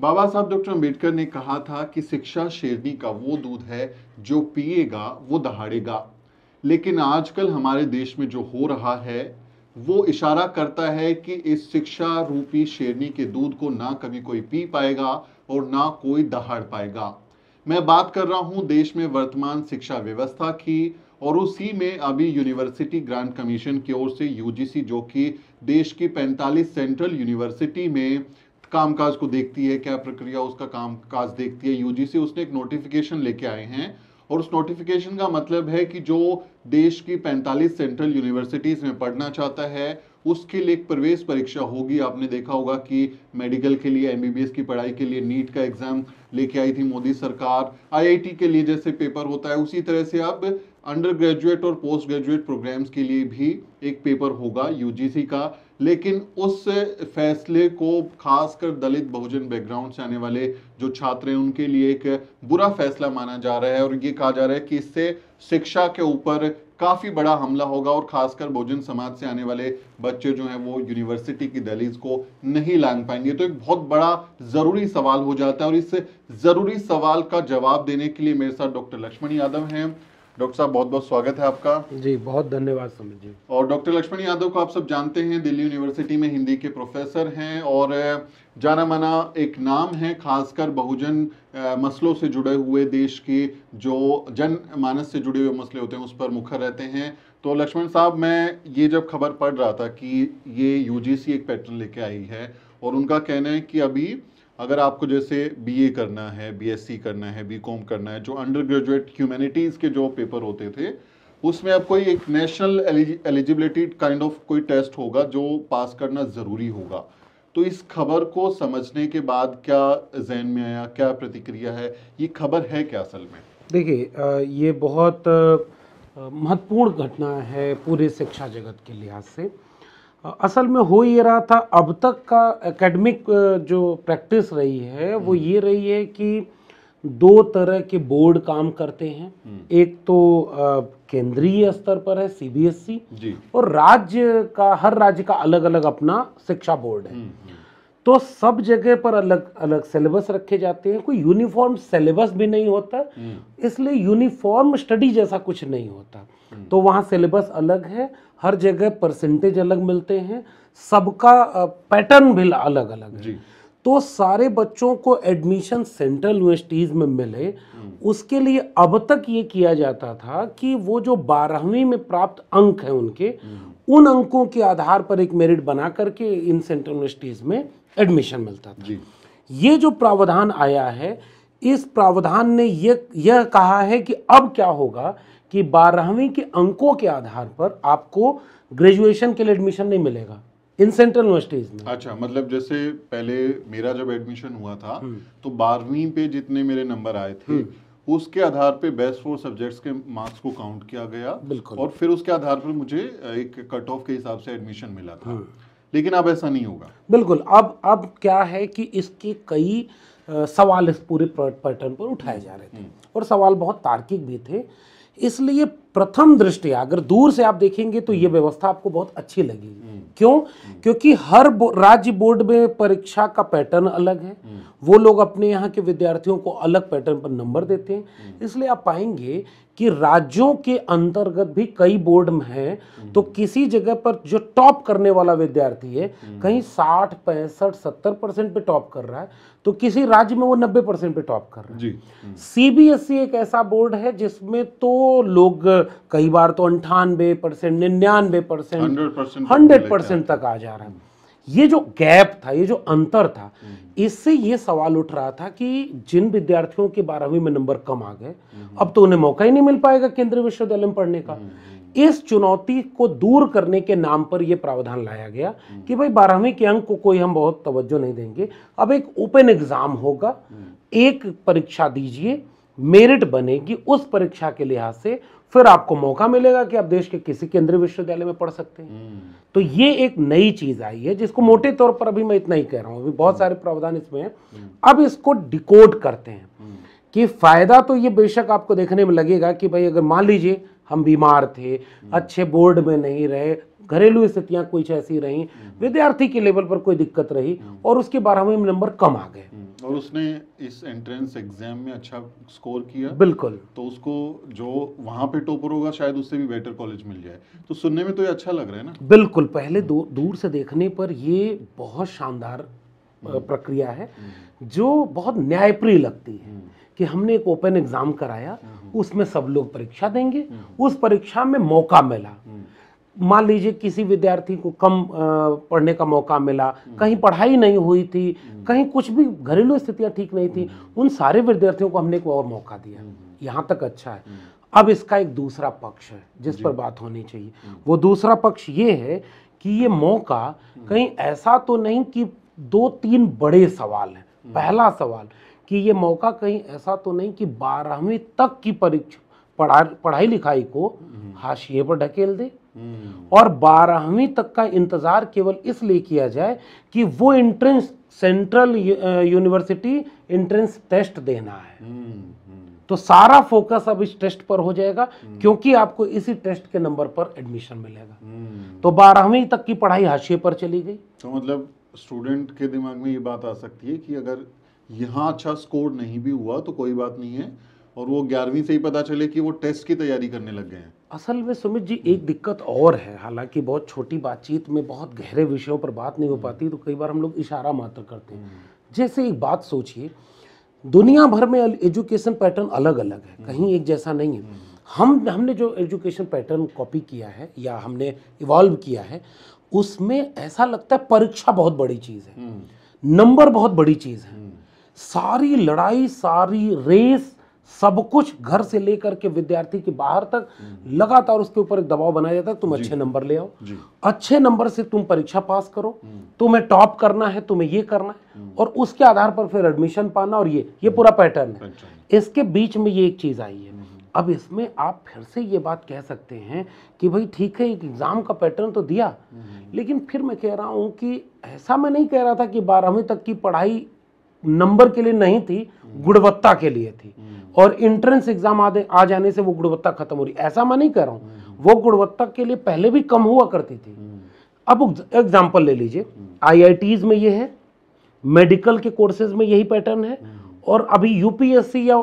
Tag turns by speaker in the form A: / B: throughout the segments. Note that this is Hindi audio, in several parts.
A: बाबा साहब डॉक्टर अंबेडकर ने कहा था कि शिक्षा शेरनी का वो दूध है जो पिएगा वो दहाड़ेगा लेकिन आजकल हमारे देश में जो हो रहा है वो इशारा करता है कि इस शिक्षा रूपी शेरनी के दूध को ना कभी कोई पी पाएगा और ना कोई दहाड़ पाएगा मैं बात कर रहा हूँ देश में वर्तमान शिक्षा व्यवस्था की और उसी में अभी यूनिवर्सिटी ग्रांट कमीशन की ओर से यूजीसी जो कि देश की 45 सेंट्रल यूनिवर्सिटी में कामकाज को देखती है क्या प्रक्रिया उसका कामकाज देखती है यूजीसी उसने एक नोटिफिकेशन लेके आए हैं और उस नोटिफिकेशन का मतलब है कि जो देश की 45 सेंट्रल यूनिवर्सिटीज़ में पढ़ना चाहता है उसके लिए एक प्रवेश परीक्षा होगी आपने देखा होगा कि मेडिकल के लिए एमबीबीएस की पढ़ाई के लिए नीट का एग्ज़ाम लेके आई थी मोदी सरकार आईआईटी के लिए जैसे पेपर होता है उसी तरह से अब अंडर ग्रेजुएट और पोस्ट ग्रेजुएट प्रोग्राम्स के लिए भी एक पेपर होगा यूजीसी का लेकिन उस फैसले को खासकर दलित बहुजन बैकग्राउंड से आने वाले जो छात्र हैं उनके लिए एक बुरा फैसला माना जा रहा है और ये कहा जा रहा है कि इससे शिक्षा के ऊपर काफ़ी बड़ा हमला होगा और खासकर बहुजन समाज से आने वाले बच्चे जो हैं वो यूनिवर्सिटी की दलीज को नहीं लांग पाएंगे तो एक बहुत बड़ा ज़रूरी सवाल हो जाता है और इस ज़रूरी सवाल का जवाब देने के लिए मेरे साथ डॉक्टर लक्ष्मण यादव हैं डॉक्टर साहब बहुत बहुत स्वागत है आपका जी बहुत धन्यवाद समित जी और डॉक्टर लक्ष्मण यादव को आप सब जानते हैं दिल्ली यूनिवर्सिटी में हिंदी के प्रोफेसर हैं और जाना माना एक नाम है खासकर बहुजन मसलों से जुड़े हुए देश के जो जन मानस से जुड़े हुए मसले होते हैं उस पर मुखर रहते हैं तो लक्ष्मण साहब मैं ये जब खबर पढ़ रहा था कि ये यूजीसी एक पैटर्न लेके आई है और उनका कहना है कि अभी अगर आपको जैसे बीए करना है बीएससी करना है बीकॉम करना है जो अंडर ग्रेजुएट ह्यूमैनिटीज़ के जो पेपर होते थे उसमें अब कोई एक नेशनल एलिजिबिलिटी काइंड ऑफ कोई टेस्ट होगा जो पास करना ज़रूरी होगा तो इस खबर को समझने के बाद क्या जहन में आया क्या प्रतिक्रिया है ये खबर है क्या असल में
B: देखिए ये बहुत महत्वपूर्ण घटना है पूरे शिक्षा जगत के लिहाज से असल में हो ये रहा था अब तक का एकेडमिक जो प्रैक्टिस रही है वो हम्म। ये रही है कि दो तरह के बोर्ड काम करते हैं हम्म। एक तो केंद्रीय स्तर पर है सीबीएसई e और राज्य का हर राज्य का अलग अलग अपना शिक्षा बोर्ड है हम्म, तो सब जगह पर अलग अलग सिलेबस रखे जाते हैं कोई यूनिफॉर्म सिलेबस भी नहीं होता इसलिए यूनिफॉर्म स्टडी जैसा कुछ नहीं होता तो वहाँ सिलेबस अलग है हर जगह परसेंटेज अलग मिलते हैं सबका पैटर्न भी अलग अलग है तो सारे बच्चों को एडमिशन सेंट्रल यूनिवर्सिटीज़ में मिले हम्म। उसके लिए अब तक ये किया जाता था कि वो जो बारहवीं में प्राप्त अंक है उनके हम्म। उन अंकों के आधार पर एक मेरिट बना करके इन सेंट्रल यूनिवर्सिटीज़ में एडमिशन मिलता था जी। ये जो प्रावधान आया है इस प्रावधान ने ये यह कहा है कि अब क्या होगा कि बारहवीं के अंकों के आधार पर आपको ग्रेजुएशन के लिए एडमिशन नहीं मिलेगा इन सेंट्रल यूनिवर्सिटीज
A: में अच्छा मतलब जैसे पहले मेरा जब एडमिशन हुआ था हम्म। तो बारहवीं पे जितने मेरे नंबर आए थे हम्म। उसके आधार पे बेस्ट फोर सब्जेक्ट्स के मार्क्स को काउंट किया गया बिल्कुल और फिर उसके आधार पर मुझे एक कट ऑफ के हिसाब से एडमिशन मिला था हम्म। लेकिन अब ऐसा नहीं होगा
B: बिल्कुल अब अब क्या है कि इसके कई सवाल इस पूरे पैटर्न पर उठाए जा रहे थे और सवाल बहुत तार्किक भी थे इसलिए प्रथम दृष्टिया अगर दूर से आप देखेंगे तो ये व्यवस्था आपको बहुत अच्छी लगेगी हम्म। क्यों हम्म। क्योंकि हर बो, राज्य बोर्ड में परीक्षा का पैटर्न अलग है हम्म। वो लोग अपने यहाँ के विद्यार्थियों को अलग पैटर्न पर नंबर देते हैं इसलिए आप पाएंगे कि राज्यों के अंतर्गत भी कई बोर्ड हैं तो किसी जगह पर जो टॉप करने वाला विद्यार्थी है कहीं साठ पैंसठ सत्तर परसेंट पे टॉप कर रहा है तो किसी राज्य में वो नब्बे परसेंट पे टॉप कर रहा है सीबीएसई एक ऐसा बोर्ड है जिसमें तो लोग कई बार तो अंठानवे परसेंट निन्यानवे परसेंट
C: हंड्रेड परसेंट
B: तक आ जा रहा है ये जो गैप था ये जो अंतर था हम्म। इससे ये सवाल उठ रहा था कि जिन विद्यार्थियों के बारहवीं में नंबर कम आ गए हम्म। अब तो उन्हें मौका ही नहीं मिल पाएगा केंद्रीय विश्वविद्यालय में पढ़ने का हम्म। इस चुनौती को दूर करने के नाम पर यह प्रावधान लाया गया कि भाई बारहवीं के अंक को कोई हम बहुत तवज्जो नहीं देंगे अब एक ओपन एग्जाम होगा एक परीक्षा दीजिए मेरिट बनेगी उस परीक्षा के लिहाज से फिर आपको मौका मिलेगा कि आप देश के किसी केंद्रीय विश्वविद्यालय में पढ़ सकते हैं हम्म। तो ये एक नई चीज आई है जिसको मोटे तौर पर अभी मैं इतना ही कह रहा हूँ अभी बहुत हम्म। सारे प्रावधान इसमें हैं हम्म। अब इसको डिकोड करते हैं कि फायदा तो ये बेशक आपको देखने में लगेगा कि भाई अगर मान लीजिए हम बीमार थे अच्छे बोर्ड में नहीं रहे घरेलू स्थितियां कुछ ऐसी रही हम्म। विद्यार्थी के लेवल पर कोई दिक्कत रही हम्म। और उसके बारहवें नंबर कम आ गए
A: हम्म। और उसने इस एंट्रेंस एग्जाम में अच्छा स्कोर किया बिल्कुल तो उसको जो वहां पे टॉपर होगा शायद उससे भी बेटर कॉलेज मिल जाए तो सुनने में तो ये अच्छा लग रहा है ना
B: बिल्कुल पहले दूर से देखने पर ये बहुत शानदार प्रक्रिया है जो बहुत न्यायप्रिय लगती है कि हमने एक ओपन एग्जाम कराया उसमें सब लोग परीक्षा देंगे उस परीक्षा में मौका मिला मान लीजिए किसी विद्यार्थी को कम पढ़ने का मौका मिला हम्म। कहीं पढ़ाई नहीं हुई थी हम्म। कहीं कुछ भी घरेलू स्थितियां ठीक नहीं थी हम्म। उन सारे विद्यार्थियों को हमने एक और मौका दिया यहाँ तक अच्छा है अब इसका एक दूसरा पक्ष है जिस पर बात होनी चाहिए वो दूसरा पक्ष ये है कि ये मौका कहीं ऐसा तो नहीं कि दो तीन बड़े सवाल हैं पहला सवाल कि ये मौका कहीं ऐसा तो नहीं कि बारहवीं तक की परीक्षा पढ़ाई लिखाई को हाशिए पर ढकेल दे हम्म। और बारहवीं तक का इंतजार केवल इसलिए किया जाए कि वो entrance central university entrance test देना है हम्म, हम्म। तो सारा फोकस अब इस टेस्ट पर हो जाएगा क्योंकि आपको इसी टेस्ट के नंबर पर एडमिशन मिलेगा तो बारहवीं तक की पढ़ाई हाशिए पर चली गई
A: तो मतलब स्टूडेंट के दिमाग में ये बात आ सकती है कि अगर यहाँ अच्छा स्कोर नहीं भी हुआ तो कोई बात नहीं है और वो ग्यारहवीं से ही पता चले कि वो टेस्ट की तैयारी करने लग गए हैं
B: असल में सुमित जी एक दिक्कत और है हालांकि बहुत छोटी बातचीत में बहुत गहरे विषयों पर बात नहीं हो हम्म। पाती तो कई बार हम लोग इशारा मात्र करते हैं हम्म। जैसे एक बात सोचिए दुनिया भर में एजुकेशन पैटर्न अलग अलग है हम्म। कहीं एक जैसा नहीं है हम हमने जो एजुकेशन पैटर्न कॉपी किया है या हमने इवॉल्व किया है उसमें ऐसा लगता है परीक्षा बहुत बड़ी चीज़ है नंबर बहुत बड़ी चीज़ है सारी लड़ाई सारी रेस सब कुछ घर से लेकर के विद्यार्थी के बाहर तक हम्म। लगातार उसके ऊपर एक दबाव बनाया जाता है तुम अच्छे नंबर ले आओ अच्छे नंबर से तुम परीक्षा पास करो हम्म। तुम्हें टॉप करना है तुम्हें ये करना है हम्म। और उसके आधार पर फिर एडमिशन पाना और ये ये पूरा पैटर्न है इसके बीच में ये एक चीज़ आई है अब इसमें आप फिर से ये बात कह सकते हैं कि भाई ठीक है एक एग्ज़ाम का पैटर्न तो दिया लेकिन फिर मैं कह रहा हूं कि ऐसा मैं नहीं कह रहा था कि बारहवीं तक की पढ़ाई नंबर के लिए नहीं थी गुणवत्ता के लिए थी और इंट्रेंस एग्जाम आ जाने से वो गुणवत्ता खत्म हो रही ऐसा मैं नहीं कह रहा हूँ वो गुणवत्ता के लिए पहले भी कम हुआ करती थी अब एग्जाम्पल ले लीजिए आईआईटीज में ये है मेडिकल के कोर्सेज में यही पैटर्न है और अभी यूपीएससी या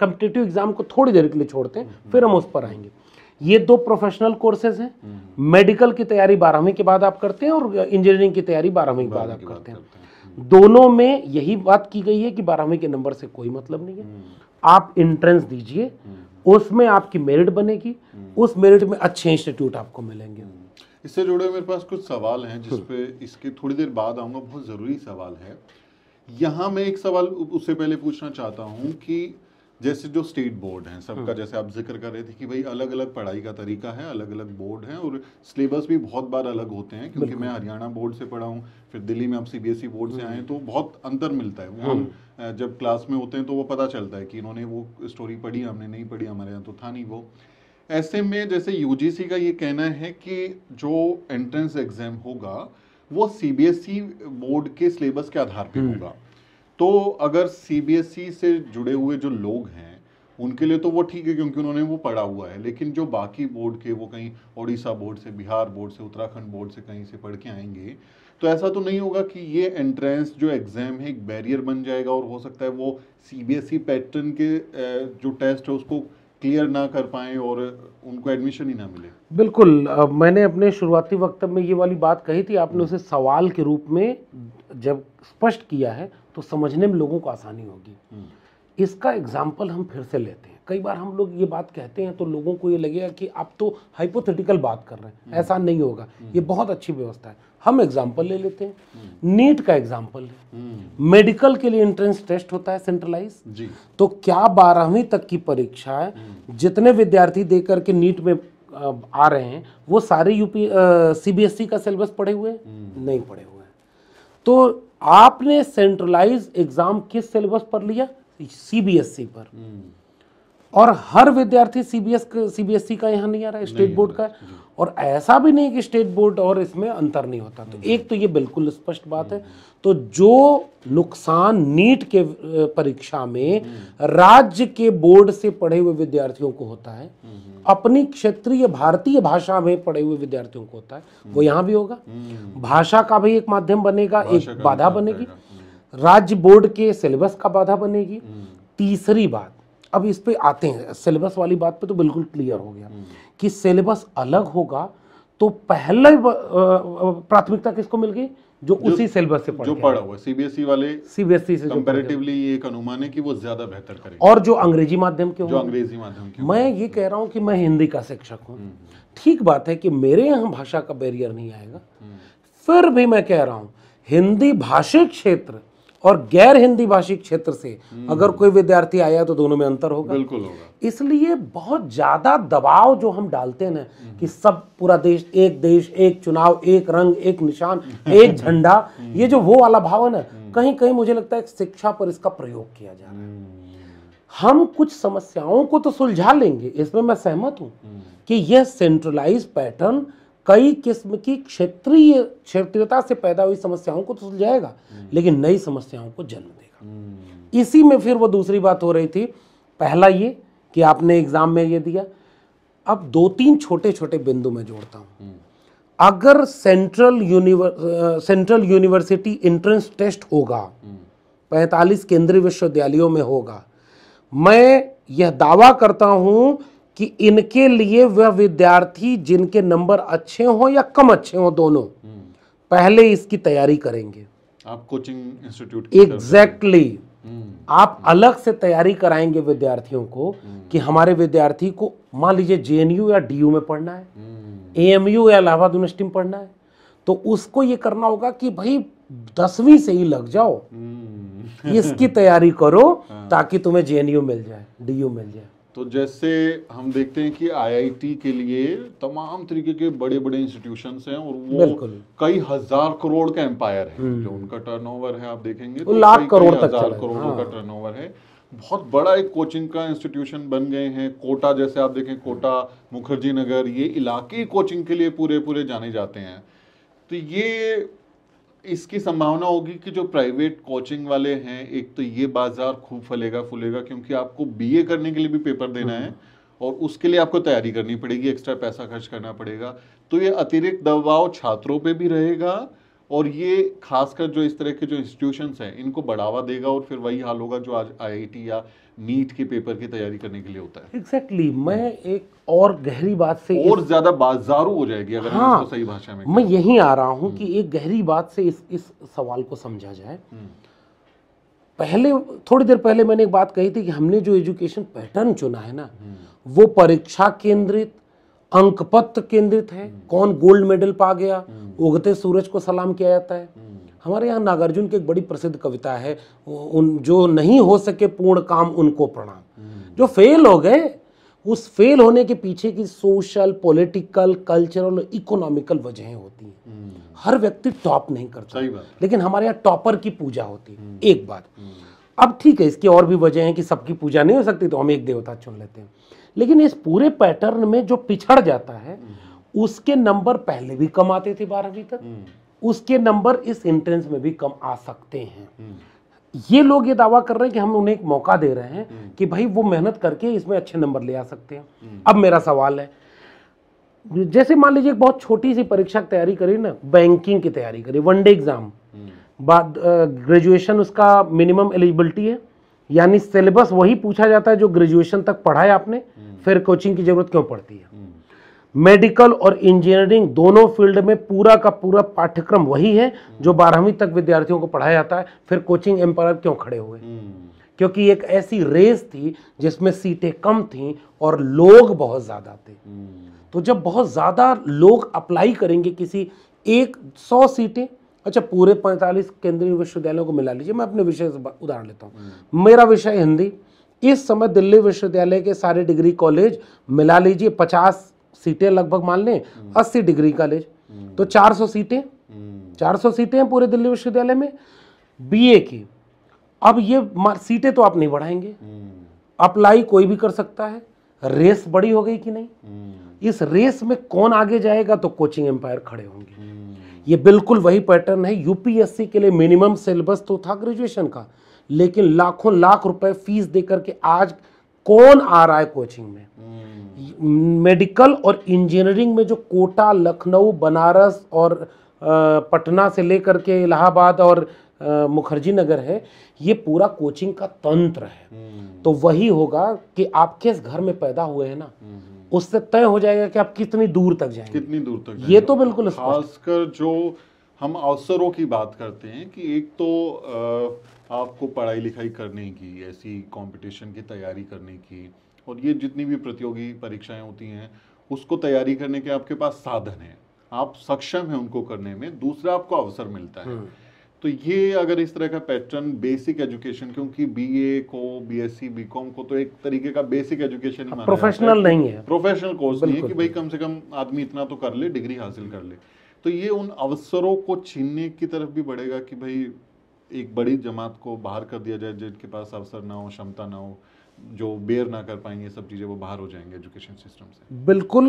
B: कम्पिटेटिव एग्जाम को थोड़ी देर के लिए छोड़ते हैं फिर हम उस पर आएंगे ये दो प्रोफेशनल कोर्सेज हैं मेडिकल की तैयारी बारहवीं के बाद आप करते हैं और इंजीनियरिंग की तैयारी बारहवीं के बाद आप करते हैं दोनों में यही बात की गई है कि बारहवीं के नंबर से कोई मतलब नहीं है आप इंट्रेंस दीजिए उसमें आपकी मेरिट बनेगी उस मेरिट में अच्छे इंस्टीट्यूट आपको मिलेंगे
A: इससे जुड़े मेरे पास कुछ सवाल हैं जिस पे इसके थोड़ी देर बाद आऊँगा बहुत ज़रूरी सवाल है यहाँ मैं एक सवाल उससे पहले पूछना चाहता हूँ कि जैसे जो स्टेट बोर्ड हैं सबका हम्म। जैसे आप जिक्र कर रहे थे कि भाई अलग अलग पढ़ाई का तरीका है अलग अलग बोर्ड हैं और सिलेबस भी बहुत बार अलग होते हैं क्योंकि मैं हरियाणा बोर्ड से पढ़ा हूँ फिर दिल्ली में आप सीबीएसई बोर्ड e से आए हम्म। तो बहुत अंतर मिलता है वो हम्म। हम जब क्लास में होते हैं तो वो पता चलता है कि इन्होंने वो स्टोरी पढ़ी हमने नहीं पढ़ी हमारे यहाँ तो था नहीं वो ऐसे में जैसे यू का ये कहना है कि जो एंट्रेंस एग्जाम होगा वो सी बोर्ड e के सिलेबस के आधार पर होगा तो अगर सीबीएसई e से जुड़े हुए जो लोग हैं उनके लिए तो वो ठीक है क्योंकि उन्होंने वो पढ़ा हुआ है लेकिन जो बाकी बोर्ड के वो कहीं ओडिशा बोर्ड से बिहार बोर्ड से उत्तराखंड बोर्ड से कहीं से पढ़ के आएंगे तो ऐसा तो नहीं होगा कि ये एंट्रेंस जो एग्ज़ाम है एक बैरियर बन जाएगा और हो सकता है वो सीबीएसई पैटर्न e के जो टेस्ट है उसको क्लियर ना कर पाए और उनको एडमिशन ही ना मिले
B: बिल्कुल मैंने अपने शुरुआती वक्त में ये वाली बात कही थी आपने हम्म। उसे सवाल के रूप में जब स्पष्ट किया है तो समझने में लोगों को आसानी होगी हम्म। इसका एग्जाम्पल हम फिर से लेते हैं कई बार हम लोग ये बात कहते हैं तो लोगों को ये लगेगा कि आप तो हाइपोथेटिकल बात कर रहे हैं हम्म। ऐसा नहीं होगा हम्म। ये बहुत अच्छी व्यवस्था है हम एग्जाम्पल ले लेते हैं नीट का एग्जाम्पल
C: है
B: मेडिकल के लिए एंट्रेंस टेस्ट होता है सेंट्रलाइज तो क्या बारहवीं तक की है जितने विद्यार्थी दे करके नीट में आ रहे हैं वो सारे यूपी सीबीएसई का सिलेबस पढ़े हुए नहीं पढ़े हुए तो आपने सेंट्रलाइज एग्जाम किस सिलेबस पर लिया सीबीएसई पर हम्म। और हर विद्यार्थी सीबीएस सीबीएसई e का यहाँ नहीं आ रहा है स्टेट बोर्ड का और ऐसा भी नहीं कि स्टेट बोर्ड और इसमें अंतर नहीं होता तो एक तो ये बिल्कुल स्पष्ट बात है हम्म। तो जो नुकसान नीट के परीक्षा में हम्म। राज्य के बोर्ड से पढ़े हुए विद्यार्थियों को होता है हम्म। अपनी क्षेत्रीय भारतीय भाषा में पढ़े हुए विद्यार्थियों को होता है वो यहाँ भी होगा भाषा का भी एक माध्यम बनेगा एक बाधा बनेगी राज्य बोर्ड के सिलेबस का बाधा बनेगी तीसरी बात अब इस पर आते हैं सिलेबस वाली बात पे तो बिल्कुल क्लियर हो गया कि सिलेबस अलग होगा तो पहले प्राथमिकता किसको मिल गई जो, जो उसी सिलेबस से पढ़ जो पढ़ा हुआ
A: सीबीएसई e वाले सीबीएसई e से कंपैरेटिवली ये एक अनुमान है कि वो ज्यादा बेहतर करेंगे
B: और जो अंग्रेजी माध्यम के जो अंग्रेजी माध्यम के मैं ये कह रहा हूं कि मैं हिंदी का शिक्षक हूं हम्म। ठीक बात है कि मेरे यहां भाषा का बैरियर नहीं आएगा हम्म। फिर भी मैं कह रहा हूं हिंदी भाषिक क्षेत्र और गैर हिंदी भाषी क्षेत्र से हम्म। अगर कोई विद्यार्थी आया तो दोनों में अंतर होगा बिल्कुल होगा इसलिए बहुत ज़्यादा दबाव जो हम डालते हैं ना हम्म। कि सब पूरा देश एक देश एक चुनाव एक रंग एक निशान एक झंडा हम्म। ये जो वो वाला भाव है ना कहीं कहीं मुझे लगता है शिक्षा पर इसका प्रयोग किया जा रहा है हम कुछ समस्याओं को तो सुलझा लेंगे इसमें मैं सहमत हूं कि यह सेंट्रलाइज पैटर्न कई किस्म की क्षेत्रीय क्षेत्रीयता से पैदा हुई समस्याओं को तो सुलझाएगा हम्म। लेकिन नई समस्याओं को जन्म देगा हम्म। इसी में फिर वो दूसरी बात हो रही थी पहला ये कि आपने एग्जाम में ये दिया अब दो तीन छोटे छोटे बिंदु में जोड़ता हूँ हम्म। अगर सेंट्रल यूनिवर सेंट्रल यूनिवर्सिटी एंट्रेंस टेस्ट होगा पैंतालीस केंद्रीय विश्वविद्यालयों में होगा मैं यह दावा करता हूँ कि इनके लिए वह विद्यार्थी जिनके नंबर अच्छे हों या कम अच्छे हों दोनों पहले इसकी तैयारी करेंगे
A: आप कोचिंग इंस्टीट्यूट
B: एग्जैक्टली हम्म। आप अलग से तैयारी कराएंगे विद्यार्थियों को हम्म। कि हमारे विद्यार्थी को मान लीजिए जेएनयू या डी में पढ़ना है एएमयू हम्म। या इलाहाबाद यूनिवर्सिटी में पढ़ना है तो उसको ये करना होगा कि भाई दसवीं से ही लग जाओ इसकी तैयारी करो हाँ। ताकि तुम्हें जेएनयू मिल जाए डी मिल जाए
A: तो जैसे हम देखते हैं कि आईआईटी के लिए तमाम तरीके के बड़े बड़े इंस्टीट्यूशन हैं और वो कई हजार करोड़ का एम्पायर है हम्म। जो उनका टर्नओवर है आप देखेंगे तो लाख करोड़ तक हजार करोड़ हाँ। का टर्नओवर है बहुत बड़ा एक कोचिंग का इंस्टीट्यूशन बन गए हैं कोटा जैसे आप देखें कोटा मुखर्जी नगर ये इलाके कोचिंग के लिए पूरे पूरे जाने जाते हैं तो ये इसकी संभावना होगी कि जो प्राइवेट कोचिंग वाले हैं एक तो ये बाजार खूब फलेगा फूलेगा क्योंकि आपको बीए करने के लिए भी पेपर देना है और उसके लिए आपको तैयारी करनी पड़ेगी एक्स्ट्रा पैसा खर्च करना पड़ेगा तो ये अतिरिक्त दबाव छात्रों पे भी रहेगा और ये खासकर जो इस तरह के जो इंस्टीट्यूशंस हैं इनको बढ़ावा देगा और फिर वही हाल होगा जो आज आईआईटी या नीट के पेपर की तैयारी करने के लिए होता
B: है एग्जैक्टली exactly. मैं एक और गहरी बात से और इस...
A: ज्यादा बाजारू हो जाएगी अगर हाँ, इसको सही भाषा में मैं यही आ रहा हूँ कि
B: हम्म। एक गहरी बात से इस इस सवाल को समझा जाए हम्म। पहले थोड़ी देर पहले मैंने एक बात कही थी कि हमने जो एजुकेशन पैटर्न चुना है ना हम्म। वो परीक्षा केंद्रित अंक पत्र केंद्रित है हम्म। कौन गोल्ड मेडल पा गया हम्म। उगते सूरज को सलाम किया जाता है हम्म। हमारे यहाँ नागार्जुन की एक बड़ी प्रसिद्ध कविता है उन जो नहीं हो सके पूर्ण काम उनको प्रणाम जो फेल हो गए उस फेल होने के पीछे की सोशल पॉलिटिकल कल्चरल और इकोनॉमिकल वजहें होती हैं हर व्यक्ति टॉप नहीं करता लेकिन हमारे यहाँ टॉपर की पूजा होती है एक बात अब ठीक है इसकी और भी वजह है कि सबकी पूजा नहीं हो सकती तो हम एक देवता चुन लेते हैं लेकिन इस पूरे पैटर्न में जो पिछड़ जाता है उसके नंबर पहले भी कम आते थे बारहवीं तक हम्म। उसके नंबर इस एंट्रेंस में भी कम आ सकते हैं
C: हम्म।
B: ये लोग ये दावा कर रहे हैं कि हम उन्हें एक मौका दे रहे हैं हम्म। कि भाई वो मेहनत करके इसमें अच्छे नंबर ले आ सकते हैं अब मेरा सवाल है जैसे मान लीजिए बहुत छोटी सी परीक्षा की तैयारी करी ना बैंकिंग की तैयारी करी वनडे एग्जाम बाद ग्रेजुएशन उसका मिनिमम एलिजिबिलिटी है यानी सिलेबस वही पूछा जाता है जो ग्रेजुएशन तक पढ़ा है आपने हम्म। फिर कोचिंग की जरूरत क्यों पड़ती है हम्म। मेडिकल और इंजीनियरिंग दोनों फील्ड में पूरा का पूरा पाठ्यक्रम वही है हम्म। जो बारहवीं तक विद्यार्थियों को पढ़ाया जाता है फिर कोचिंग एम्पायर क्यों खड़े हुए क्योंकि एक ऐसी रेस थी जिसमें सीटें कम थीं और लोग बहुत ज़्यादा थे तो जब बहुत ज़्यादा लोग अप्लाई करेंगे किसी एक सौ सीटें अच्छा पूरे पैंतालीस केंद्रीय विश्वविद्यालयों को मिला लीजिए मैं अपने विषय से उदाहरण लेता हूँ मेरा विषय हिंदी इस समय दिल्ली विश्वविद्यालय के सारे डिग्री कॉलेज मिला लीजिए पचास सीटें लगभग मान लें अस्सी डिग्री कॉलेज तो 400 सीटें 400 सीटें हैं पूरे दिल्ली विश्वविद्यालय में बी की अब ये सीटें तो आप नहीं बढ़ाएंगे अप्लाई कोई भी कर सकता है रेस बड़ी हो गई कि नहीं इस रेस में कौन आगे जाएगा तो कोचिंग एम्पायर खड़े होंगे ये बिल्कुल वही पैटर्न है यूपीएससी के लिए मिनिमम सिलेबस तो था ग्रेजुएशन का लेकिन लाखों लाख रुपए फीस दे करके आज कौन आ रहा है कोचिंग में मेडिकल और इंजीनियरिंग में जो कोटा लखनऊ बनारस और पटना से लेकर के इलाहाबाद और मुखर्जी नगर है ये पूरा कोचिंग का तंत्र है हम्म। तो वही होगा कि आप किस घर में पैदा हुए हैं ना हम्म, हम्म। उससे तय हो जाएगा कि आप कितनी दूर तक जाएंगे
A: कितनी दूर तक ये तो बिल्कुल खासकर जो हम अवसरों की बात करते हैं कि एक तो आपको पढ़ाई लिखाई करने की ऐसी कंपटीशन की तैयारी करने की और ये जितनी भी प्रतियोगी परीक्षाएं होती हैं उसको तैयारी करने के आपके पास साधन है आप सक्षम हैं उनको करने में दूसरा आपको अवसर मिलता है हम्म। तो ये अगर इस तरह का पैटर्न बेसिक एजुकेशन क्योंकि बीए को बीएससी बीकॉम को तो एक तरीके का बेसिक एजुकेशन ही प्रोफेशनल नहीं है प्रोफेशनल कोर्स नहीं है कि भाई कम से कम आदमी इतना तो कर ले डिग्री हासिल कर ले तो ये उन अवसरों को छीनने की तरफ भी बढ़ेगा कि भाई एक बड़ी जमात को बाहर कर दिया जाए जिनके पास अवसर ना हो क्षमता ना हो जो बेयर ना कर पाएंगे सब चीज़ें वो बाहर हो जाएंगे एजुकेशन सिस्टम
B: से बिल्कुल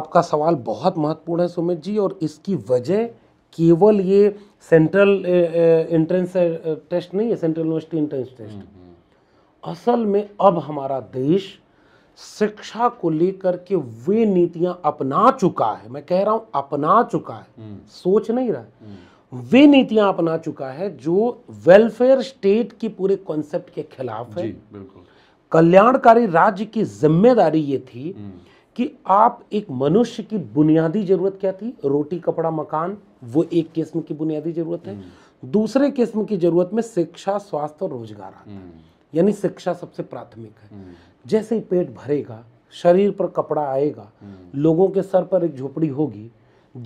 B: आपका सवाल बहुत महत्वपूर्ण है सुमित जी और इसकी वजह केवल ये सेंट्रल एंट्रेंस टेस्ट नहीं है सेंट्रल यूनिवर्सिटी एंट्रेंस टेस्ट असल में अब हमारा देश शिक्षा को लेकर के वे नीतियां अपना चुका है मैं कह रहा हूं अपना चुका है हम्म। सोच नहीं रहा
C: हम्म।
B: वे नीतियां अपना चुका है जो वेलफेयर स्टेट की पूरे कॉन्सेप्ट के खिलाफ है कल्याणकारी राज्य की जिम्मेदारी ये थी हम्म। कि आप एक मनुष्य की बुनियादी जरूरत क्या थी रोटी कपड़ा मकान वो एक किस्म की बुनियादी जरूरत है हम्म। दूसरे किस्म की जरूरत में शिक्षा स्वास्थ्य और रोजगार आता है हम्म। यानी शिक्षा सबसे प्राथमिक है हम्म। जैसे ही पेट भरेगा शरीर पर कपड़ा आएगा लोगों के सर पर एक झोपड़ी होगी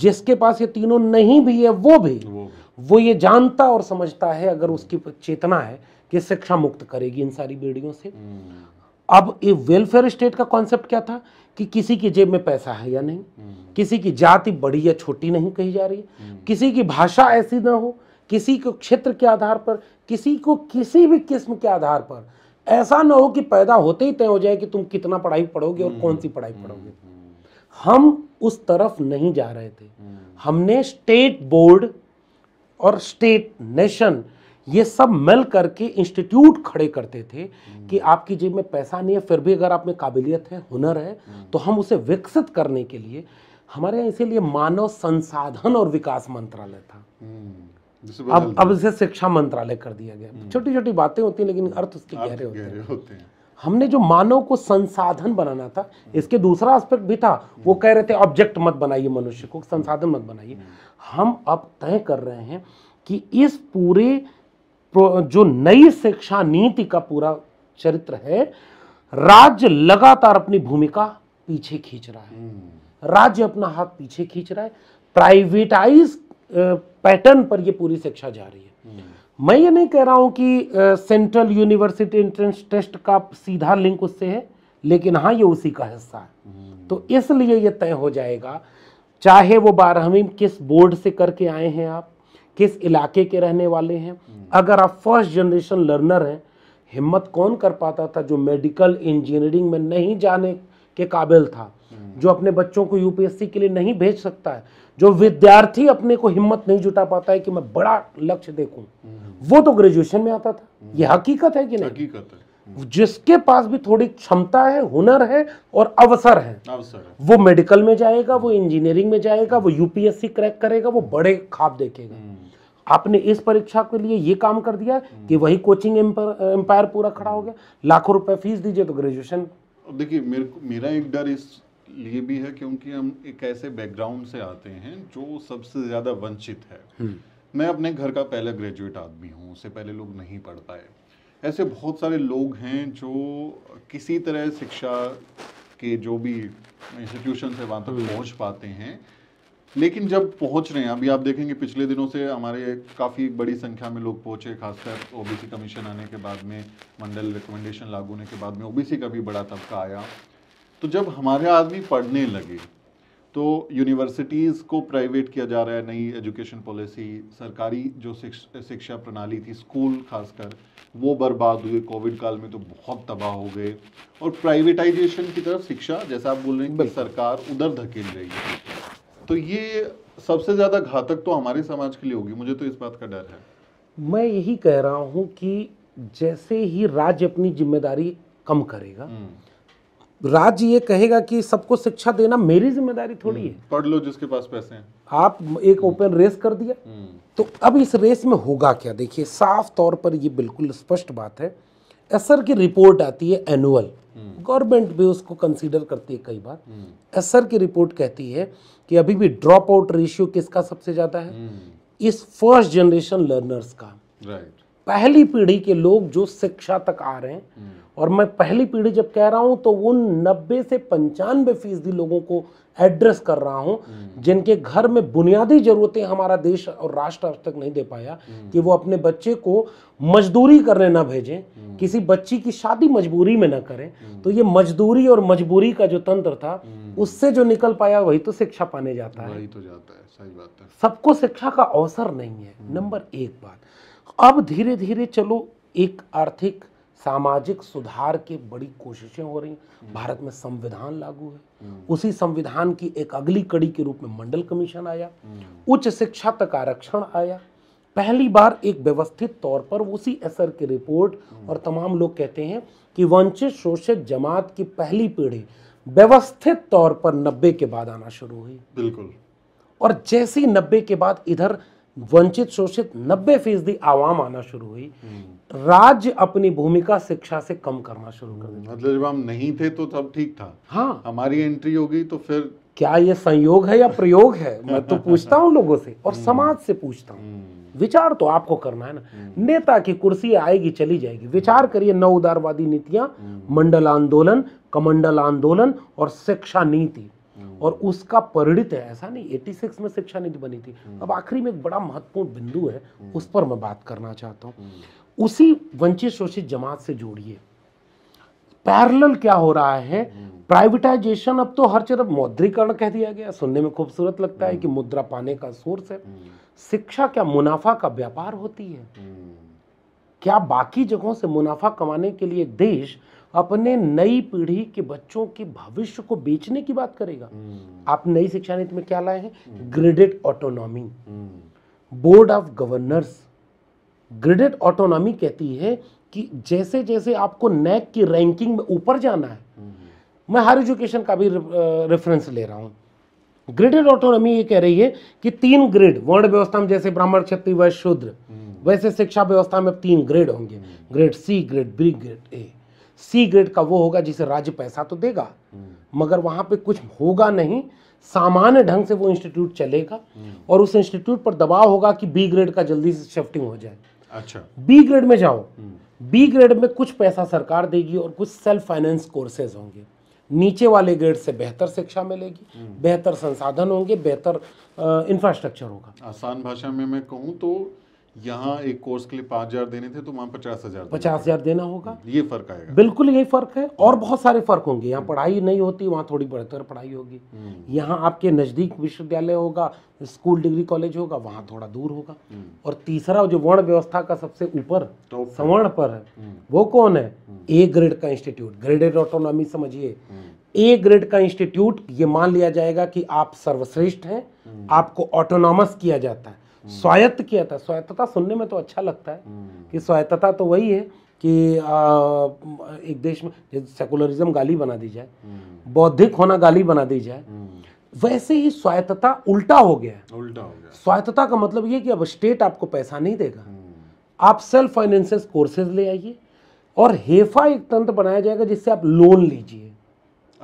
B: जिसके पास ये तीनों नहीं भी है वो भी वो, वो ये जानता और समझता है अगर उसकी चेतना है कि शिक्षा मुक्त करेगी इन सारी बेड़ियों से अब ये वेलफेयर स्टेट का कॉन्सेप्ट क्या था कि किसी की जेब में पैसा है या नहीं हम्म। किसी की जाति बड़ी या छोटी नहीं कही जा रही है हम्म। किसी की भाषा ऐसी ना हो किसी को क्षेत्र के आधार पर किसी को किसी भी किस्म के आधार पर ऐसा ना हो कि पैदा होते ही तय हो जाए कि तुम कितना पढ़ाई पढ़ोगे और कौन सी हम्म। पढ़ाई पढ़ोगे हम उस तरफ नहीं जा रहे थे हमने स्टेट बोर्ड और स्टेट नेशन ये सब मिल करके इंस्टीट्यूट खड़े करते थे हम्म। कि आपकी जेब में पैसा नहीं है फिर भी अगर आप में काबिलियत है हुनर है हम्म। तो हम उसे विकसित करने के लिए हमारे यहाँ इसीलिए मानव संसाधन और विकास मंत्रालय था हम्म, अब अब इसे शिक्षा मंत्रालय कर दिया गया छोटी छोटी बातें होती हैं लेकिन अर्थ उसके गहरे होते, होते हैं हमने जो मानव को संसाधन बनाना था इसके दूसरा एस्पेक्ट भी था वो कह रहे थे ऑब्जेक्ट मत बनाइए मनुष्य को संसाधन मत बनाइए हम अब तय कर रहे हैं कि इस पूरे जो नई शिक्षा नीति का पूरा चरित्र है राज्य लगातार अपनी भूमिका पीछे खींच रहा है हम्म। राज्य अपना हाथ पीछे खींच रहा है प्राइवेटाइज पैटर्न पर यह पूरी शिक्षा जा रही है हम्म। मैं ये नहीं कह रहा हूं कि सेंट्रल यूनिवर्सिटी एंट्रेंस टेस्ट का सीधा लिंक उससे है लेकिन हाँ ये उसी का हिस्सा है हम्म। तो इसलिए ये तय हो जाएगा चाहे वो बारहवीं किस बोर्ड से करके आए हैं आप किस इलाके के रहने वाले हैं अगर आप फर्स्ट जनरेशन लर्नर हैं हिम्मत कौन कर पाता था जो मेडिकल इंजीनियरिंग में नहीं जाने के काबिल था जो अपने बच्चों को यूपीएससी के लिए नहीं भेज सकता है जो विद्यार्थी अपने को हिम्मत नहीं जुटा पाता है कि मैं बड़ा लक्ष्य देखूं वो तो ग्रेजुएशन में आता था ये हकीकत है कि नहीं हकीकत है हम्म। जिसके पास भी थोड़ी क्षमता है हुनर है और अवसर है अवसर है। वो मेडिकल में जाएगा वो इंजीनियरिंग में जाएगा वो यूपीएससी क्रैक करेगा वो बड़े खाब देखेगा हम्म। आपने इस परीक्षा के लिए ये काम कर दिया कि वही कोचिंग एम्पायर पूरा खड़ा हो गया लाखों रुपए फीस दीजिए तो ग्रेजुएशन
A: देखिए मेरे को मेरा एक डर इस लिए भी है क्योंकि हम एक ऐसे बैकग्राउंड से आते हैं जो सबसे ज़्यादा वंचित है हम्म। मैं अपने घर का पहला ग्रेजुएट आदमी हूँ उससे पहले लोग नहीं पढ़ पाए ऐसे बहुत सारे लोग हैं जो किसी तरह शिक्षा के जो भी इंस्टीट्यूशन से वहाँ तक हम्म। पहुँच पाते हैं लेकिन जब पहुंच रहे हैं अभी आप देखेंगे पिछले दिनों से हमारे काफ़ी बड़ी संख्या में लोग पहुंचे खासकर ओबीसी कमीशन आने के बाद में मंडल रिकमेंडेशन लागू होने के बाद में ओबीसी का भी बड़ा तबका आया तो जब हमारे आदमी पढ़ने लगे तो यूनिवर्सिटीज़ को प्राइवेट किया जा रहा है नई एजुकेशन पॉलिसी सरकारी जो शिक्षा प्रणाली थी स्कूल खासकर वो बर्बाद हुए कोविड काल में तो बहुत तबाह हो गए और प्राइवेटाइजेशन की तरफ शिक्षा जैसा आप बोल रहे हैं कि सरकार उधर धकेल रही है तो ये सबसे ज़्यादा घातक तो हमारे समाज के लिए होगी मुझे तो इस बात का डर है
B: मैं यही कह रहा हूं कि जैसे ही राज्य अपनी जिम्मेदारी कम करेगा हम्म। राज्य ये कहेगा कि सबको शिक्षा देना मेरी जिम्मेदारी
A: थोड़ी हम्म। है पढ़ लो जिसके पास पैसे हैं
B: आप एक हम्म। ओपन रेस कर दिया तो अब इस रेस में होगा क्या देखिए साफ तौर पर ये बिल्कुल स्पष्ट बात है एसर की रिपोर्ट आती है एनुअल गवर्नमेंट भी उसको कंसीडर करती है कई बार एसर की रिपोर्ट कहती है कि अभी भी ड्रॉप आउट रेशियो किसका सबसे ज़्यादा है हम्म। इस फर्स्ट जनरेशन लर्नर्स का पहली पीढ़ी के लोग जो शिक्षा तक आ रहे हैं हम्म। और मैं पहली पीढ़ी जब कह रहा हूं तो उन नब्बे से पंचानबे फीसदी लोगों को एड्रेस कर रहा हूं हम्म। जिनके घर में बुनियादी ज़रूरतें हमारा देश और राष्ट्र अब तक नहीं दे पाया कि वो अपने बच्चे को मजदूरी करने ना भेजें हम्म। किसी बच्ची की शादी मजबूरी में ना करें हम्म। तो ये मजदूरी और मजबूरी का जो तंत्र था हम्म। उससे जो निकल पाया वही तो शिक्षा पाने जाता है वही तो जाता
A: है सही बात है
B: सबको शिक्षा का अवसर नहीं है नंबर एक बात अब धीरे धीरे चलो एक आर्थिक सामाजिक सुधार की बड़ी कोशिशें हो रही भारत में संविधान लागू है उसी संविधान की एक अगली कड़ी के रूप में मंडल कमीशन आया उच्च शिक्षा तक आरक्षण आया पहली बार एक व्यवस्थित तौर पर उसी असर की रिपोर्ट और तमाम लोग कहते हैं कि वंचित शोषित जमात की पहली पीढ़ी व्यवस्थित तौर पर नब्बे के बाद आना शुरू हुई बिल्कुल और जैसे ही नब्बे के बाद इधर वंचित शोषित नब्बे फीसदी आवाम आना शुरू हुई
A: हम्म।
B: राज्य अपनी
A: भूमिका शिक्षा से कम करना शुरू कर मतलब जब हम नहीं थे तो तब ठीक था हाँ हमारी एंट्री होगी तो फिर
B: क्या ये संयोग है या प्रयोग है मैं तो पूछता हूँ लोगों से और हम्म। समाज से पूछता हूँ हम्म। विचार तो आपको करना है ना हम्म। नेता की कुर्सी आएगी चली जाएगी विचार करिए नव उदारवादी नीतियां हम्म। मंडल आंदोलन कमंडल आंदोलन और शिक्षा नीति हम्म। और उसका परिणित है ऐसा नहीं 86 में शिक्षा नीति बनी थी अब आखिरी में एक बड़ा महत्वपूर्ण बिंदु है उस पर मैं बात करना चाहता हूँ उसी वंचित शोषित जमात से जोड़िए पैरल क्या हो रहा है प्राइवेटाइजेशन अब तो हर तरफ मौद्रीकरण कह दिया गया सुनने में खूबसूरत लगता है कि मुद्रा पाने का सोर्स है शिक्षा क्या मुनाफा का व्यापार होती है क्या बाकी जगहों से मुनाफा कमाने के लिए देश अपने नई पीढ़ी के बच्चों के भविष्य को बेचने की बात करेगा हम्म। आप नई शिक्षा नीति में क्या लाए हैं हम्म। ग्रेडेड ऑटोनॉमी हम्म। Board of governors graded autonomy कहती है कि जैसे जैसे आपको नैक की रैंकिंग में ऊपर जाना है मैं हायर एजुकेशन का भी रेफरेंस ले रहा हूं ग्रेडेड ऑटोनॉमी ये कह रही है कि तीन ग्रेड वर्ण व्यवस्था में जैसे ब्राह्मण क्षत्रिय व शूद्र हम्म। वैसे शिक्षा व्यवस्था में तीन ग्रेड होंगे grade C grade B grade A C grade का वो होगा जिसे राज्य पैसा तो देगा हम्म। मगर वहां पे कुछ होगा नहीं सामान्य ढंग से वो इंस्टीट्यूट चलेगा हम्म। और उस इंस्टीट्यूट पर दबाव होगा कि बी ग्रेड का जल्दी से शिफ्टिंग हो जाए अच्छा बी ग्रेड में जाओ बी ग्रेड में कुछ पैसा सरकार देगी और कुछ सेल्फ फाइनेंस कोर्सेज होंगे नीचे वाले ग्रेड से बेहतर शिक्षा मिलेगी हम्म। बेहतर संसाधन होंगे बेहतर इंफ्रास्ट्रक्चर होगा
A: आसान भाषा में मैं कहूँ तो यहाँ एक कोर्स के लिए पाँच हजार देने थे तो वहाँ पचास हजार पचास हजार देना होगा ये फर्क आएगा
B: बिल्कुल यही फर्क है और हाँ। बहुत सारे फर्क होंगे यहाँ हम्म। पढ़ाई नहीं होती वहाँ थोड़ी बेहतर पढ़ाई होगी हम्म। यहाँ आपके नज़दीक विश्वविद्यालय होगा स्कूल डिग्री कॉलेज होगा वहाँ थोड़ा दूर होगा और तीसरा जो वर्ण व्यवस्था का सबसे ऊपर सवर्ण पर है वो कौन है ए ग्रेड का इंस्टीट्यूट ग्रेडेड ऑटोनॉमी समझिए ए ग्रेड का इंस्टीट्यूट ये मान लिया जाएगा कि आप सर्वश्रेष्ठ हैं आपको ऑटोनॉमस किया जाता है स्वायत्त किया था स्वायत्तता सुनने में तो अच्छा लगता है कि स्वायत्तता तो वही है कि आ, एक देश में सेकुलरिज्म गाली बना दी जाए बौद्धिक होना गाली बना दी जाए वैसे ही स्वायत्तता उल्टा हो गया उल्टा हो गया स्वायत्तता का मतलब ये कि अब स्टेट आपको पैसा नहीं देगा आप सेल्फ फाइनेंसेस कोर्सेज ले आइए और हेफा एक तंत्र बनाया जाएगा जिससे आप लोन लीजिए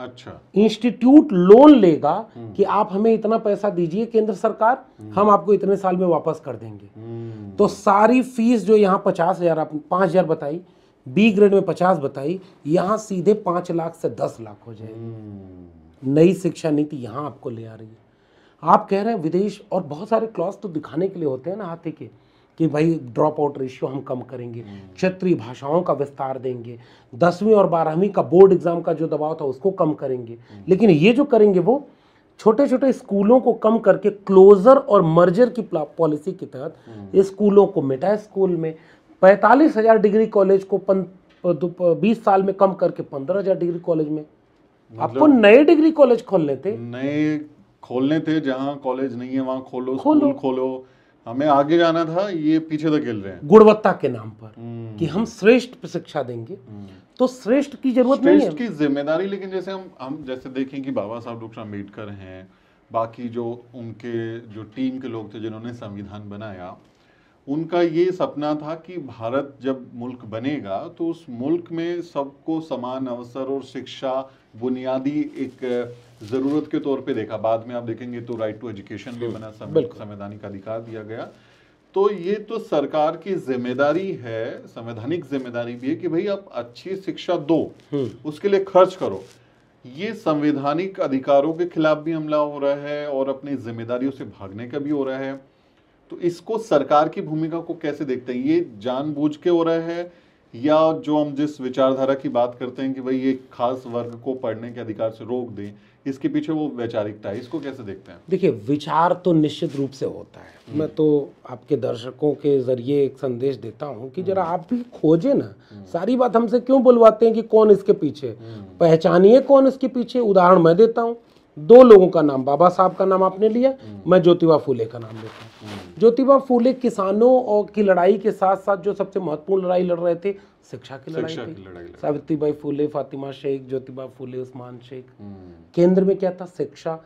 B: अच्छा इंस्टीट्यूट लोन लेगा हम्म। कि आप हमें इतना पैसा दीजिए केंद्र सरकार हम्म। हम आपको इतने साल में वापस कर देंगे हम्म। तो सारी फीस जो यहाँ पचास हजार आप पांच हजार बताई बी ग्रेड में पचास बताई यहाँ सीधे पांच लाख से दस लाख हो जाए नई शिक्षा नीति यहाँ आपको ले आ रही है आप कह रहे हैं विदेश और बहुत सारे क्लॉज तो दिखाने के लिए होते हैं ना हाथी के कि भाई ड्रॉप आउट रेशियो हम कम करेंगे क्षेत्रीय भाषाओं का विस्तार देंगे दसवीं और बारहवीं का बोर्ड एग्जाम का जो दबाव था उसको कम करेंगे लेकिन ये जो करेंगे वो छोटे छोटे स्कूलों को कम करके क्लोजर और मर्जर की पॉलिसी के तहत स्कूलों को मिटा स्कूल में पैंतालीस हजार डिग्री कॉलेज को बीस साल में कम करके पंद्रह हजार डिग्री कॉलेज में
A: मतलब आपको नए
B: डिग्री कॉलेज
A: खोलने थे नए खोलने थे जहाँ कॉलेज नहीं है वहाँ खोलो खोलो खोलो हमें आगे जाना था ये पीछे तक तो खेल रहे हैं गुणवत्ता के नाम पर हम्म। कि हम श्रेष्ठ शिक्षा देंगे हम्म। तो श्रेष्ठ की जरूरत नहीं है की जिम्मेदारी लेकिन जैसे हम हम जैसे देखें कि बाबा साहब डॉक्टर अम्बेडकर हैं बाकी जो उनके जो टीम के लोग थे जिन्होंने संविधान बनाया उनका ये सपना था कि भारत जब मुल्क बनेगा तो उस मुल्क में सबको समान अवसर और शिक्षा बुनियादी एक ज़रूरत के तौर पे देखा बाद में आप देखेंगे तो राइट टू एजुकेशन भी बना संवैधानिक अधिकार दिया गया तो ये तो सरकार की जिम्मेदारी है संवैधानिक जिम्मेदारी भी है कि भाई आप अच्छी शिक्षा दो हम्म। उसके लिए खर्च करो ये संवैधानिक अधिकारों के खिलाफ भी हमला हो रहा है और अपनी जिम्मेदारियों से भागने का भी हो रहा है तो इसको सरकार की भूमिका को कैसे देखते हैं ये जानबूझ के हो रहा है या जो हम जिस विचारधारा की बात करते हैं कि भाई ये खास वर्ग को पढ़ने के अधिकार से रोक दें इसके पीछे वो वैचारिकता है इसको कैसे देखते हैं
B: देखिए विचार तो निश्चित रूप से होता है हम्म। मैं तो आपके दर्शकों के जरिए एक संदेश देता हूँ कि जरा हम्म। आप भी खोजे ना हम्म। सारी बात हमसे क्यों बुलवाते हैं कि कौन इसके पीछे पहचानिए कौन इसके पीछे उदाहरण मैं देता हूँ दो लोगों का नाम बाबा साहब का नाम आपने लिया मैं ज्योतिबा फूले का नाम लेता हूँ ज्योतिबा फूले किसानों और की लड़ाई के साथ साथ जो सबसे महत्वपूर्ण लड़ाई लड़ रहे थे शिक्षा की लड़ाई थी की सावित्री बाई फूले फातिमा शेख ज्योतिबा फूले उस्मान शेख हम्म। केंद्र में क्या था शिक्षा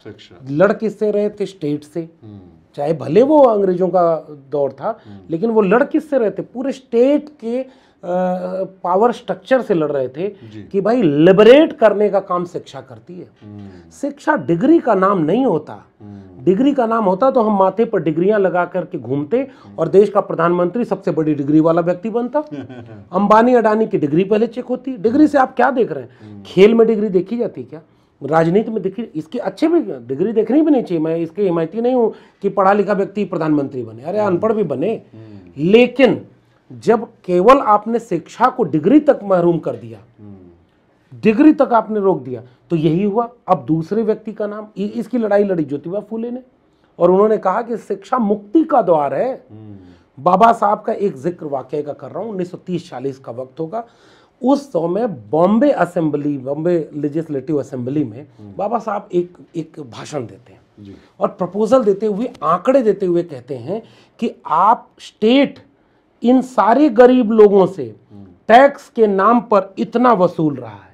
B: लड़ किससे रहे थे स्टेट से हम्म। चाहे भले वो अंग्रेजों का दौर था हम्म। लेकिन वो लड़ किससे रहे थे पूरे स्टेट के पावर स्ट्रक्चर से लड़ रहे थे कि भाई लिबरेट करने का काम शिक्षा करती है हम्म। शिक्षा डिग्री का नाम नहीं होता हम्म। डिग्री का नाम होता तो हम माथे पर डिग्रियां लगा करके घूमते और देश का प्रधानमंत्री सबसे बड़ी डिग्री वाला व्यक्ति बनता अंबानी अडानी की डिग्री पहले चेक होती डिग्री से आप क्या देख रहे हैं हम्म। खेल में डिग्री देखी जाती क्या राजनीति में देखिए इसके अच्छे भी डिग्री देखनी भी नहीं चाहिए मैं इसके हिमायती नहीं हूँ कि पढ़ा लिखा व्यक्ति प्रधानमंत्री बने अरे अनपढ़ भी बने लेकिन जब केवल आपने शिक्षा को डिग्री तक महरूम कर दिया डिग्री तक आपने रोक दिया तो यही हुआ अब दूसरे व्यक्ति का नाम इसकी लड़ाई लड़ी ज्योतिबा फूले ने और उन्होंने कहा कि शिक्षा मुक्ति का द्वार है बाबा साहब का एक जिक्र वाक्य का कर रहा हूं उन्नीस सौ का वक्त होगा उस समय Bombay assembly Bombay legislative assembly में बाबा साहब एक एक भाषण देते हैं और प्रपोजल देते हुए आंकड़े देते हुए कहते हैं कि आप स्टेट इन सारे गरीब लोगों से टैक्स के नाम पर इतना वसूल रहा है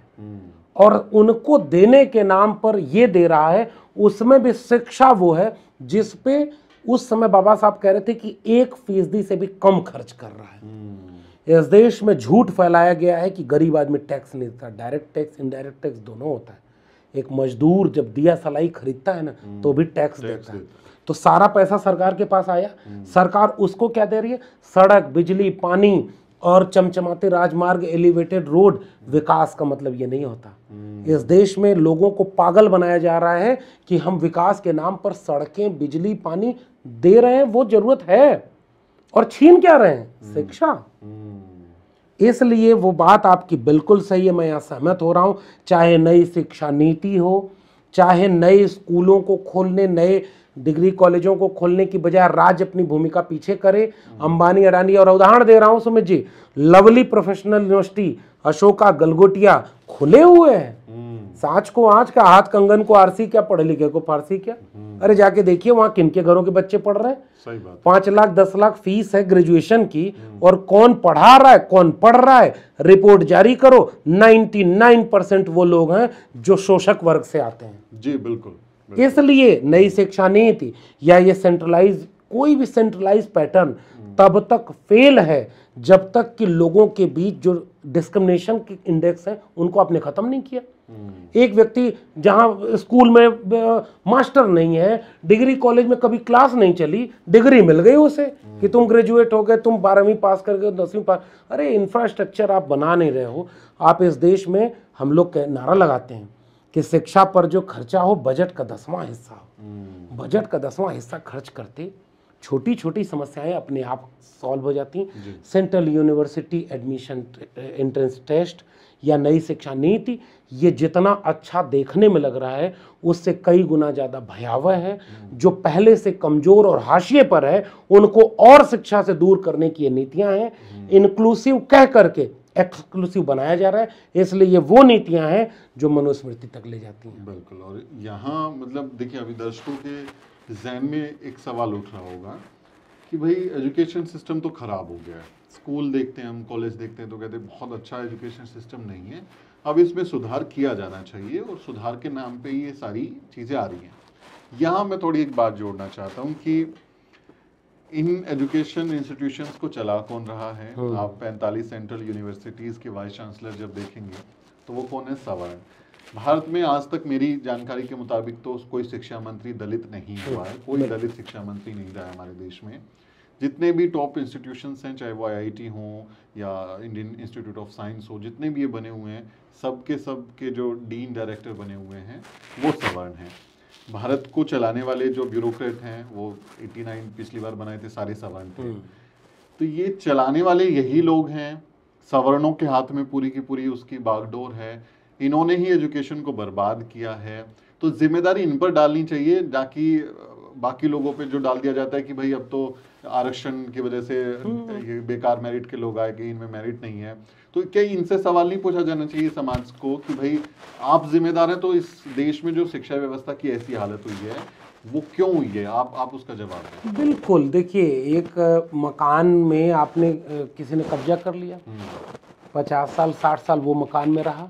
B: और उनको देने के नाम पर ये दे रहा है उसमें भी शिक्षा वो है जिस पे उस समय बाबा साहब कह रहे थे कि एक फीसदी से भी कम खर्च कर रहा है इस देश में झूठ फैलाया गया है कि गरीब आदमी टैक्स नहीं देता डायरेक्ट टैक्स इनडायरेक्ट टैक्स दोनों होता है एक मजदूर जब दिया सलाई खरीदता है ना तो भी टैक्स, देता है तो सारा पैसा सरकार के पास आया हम्म। सरकार उसको क्या दे रही है सड़क बिजली पानी और चमचमाते राजमार्ग एलिवेटेड रोड विकास का मतलब ये नहीं होता हम्म। इस देश में लोगों को पागल बनाया जा रहा है कि हम विकास के नाम पर सड़कें बिजली पानी दे रहे हैं वो जरूरत है और छीन क्या रहे हैं हम्म। शिक्षा इसलिए वो बात आपकी बिल्कुल सही है मैं यहां सहमत हो रहा हूं चाहे नई शिक्षा नीति हो चाहे नए स्कूलों को खोलने नए डिग्री कॉलेजों को खोलने की बजाय राज्य अपनी भूमिका पीछे करे अंबानी अडानी और उदाहरण दे रहा हूं सुमित जी लवली प्रोफेशनल यूनिवर्सिटी अशोका गलगोटिया खुले हुए हैं हम्म। साच को आज का हाथ कंगन को आरसी क्या पढ़े लिखे को फारसी क्या हम्म। अरे जाके देखिए वहां किन के घरों के बच्चे पढ़ रहे हैं पांच लाख दस लाख फीस है ग्रेजुएशन की हम्म। और कौन पढ़ा रहा है कौन पढ़ रहा है रिपोर्ट जारी करो नाइन परसेंट वो लोग हैं जो शोषक वर्ग से आते हैं जी बिल्कुल इसलिए नई शिक्षा नीति या ये सेंट्रलाइज कोई भी सेंट्रलाइज हम्म। पैटर्न तब तक फेल है जब तक कि लोगों के बीच जो डिस्क्रिमिनेशन इंडेक्स है उनको आपने ख़त्म नहीं किया हम्म। एक व्यक्ति जहां स्कूल में मास्टर नहीं है डिग्री कॉलेज में कभी क्लास नहीं चली डिग्री मिल गई उसे कि हम्म। तुम ग्रेजुएट हो गए तुम बारहवीं पास कर गए दसवीं पास अरे इंफ्रास्ट्रक्चर आप बना नहीं रहे हो आप इस देश में हम लोग नारा लगाते हैं कि शिक्षा पर जो खर्चा हो बजट का दसवां हिस्सा हो हम्म। बजट का दसवां हिस्सा खर्च करते छोटी छोटी समस्याएं अपने आप सॉल्व हो जाती central university admission entrance test या नई शिक्षा नीति ये जितना अच्छा देखने में लग रहा है उससे कई गुना ज़्यादा भयावह है हम्म। जो पहले से कमज़ोर और हाशिए पर है उनको और शिक्षा से दूर करने की ये नीतियाँ हैं इंक्लूसिव हम्म। कह करके एक्सक्लूसिव बनाया जा रहा है इसलिए ये वो नीतियां हैं जो मनुस्मृति तक ले जाती
A: हैं बिल्कुल और यहाँ मतलब देखिए अभी दर्शकों के जहन में एक सवाल उठ रहा होगा कि भाई एजुकेशन सिस्टम तो ख़राब हो गया है स्कूल देखते हैं हम कॉलेज देखते हैं तो कहते हैं बहुत अच्छा एजुकेशन सिस्टम नहीं है अब इसमें सुधार किया जाना चाहिए और सुधार के नाम पे ये सारी चीज़ें आ रही हैं यहाँ मैं थोड़ी एक बात जोड़ना चाहता हूँ कि इन एजुकेशन इंस्टीट्यूशंस को चला कौन रहा है हाँ। आप पैंतालीस सेंट्रल यूनिवर्सिटीज़ के वाइस चांसलर जब देखेंगे तो वो कौन है सवर्ण भारत में आज तक मेरी जानकारी के मुताबिक तो कोई शिक्षा मंत्री दलित नहीं हाँ। हुआ है कोई दलित शिक्षा मंत्री नहीं रहा है हमारे देश में जितने भी टॉप इंस्टीट्यूशंस हैं चाहे वो आईआईटी हो या इंडियन इंस्टीट्यूट ऑफ साइंस हो जितने भी ये बने हुए हैं सब के सब के जो डीन डायरेक्टर बने हुए हैं वो सवर्ण हैं भारत को चलाने वाले जो ब्यूरोक्रेट हैं वो 89 पिछली बार बनाए थे सारे सवर्ण थे हम्म। तो ये चलाने वाले यही लोग हैं सवर्णों के हाथ में पूरी की पूरी उसकी बागडोर है इन्होंने ही एजुकेशन को बर्बाद किया है तो जिम्मेदारी इन पर डालनी चाहिए ना कि बाकी लोगों पे जो डाल दिया जाता है कि भाई अब तो आरक्षण की वजह से हम्म। ये बेकार मेरिट के लोग आए कि इनमें मेरिट नहीं है तो क्या इनसे सवाल नहीं पूछा जाना चाहिए समाज को कि भाई आप जिम्मेदार हैं तो इस देश में जो शिक्षा व्यवस्था की ऐसी हालत हुई है वो क्यों हुई है आप आप उसका जवाब
B: बिल्कुल देखिए एक मकान में आपने किसी ने कब्जा कर लिया हम्म। पचास साल साठ साल वो मकान में रहा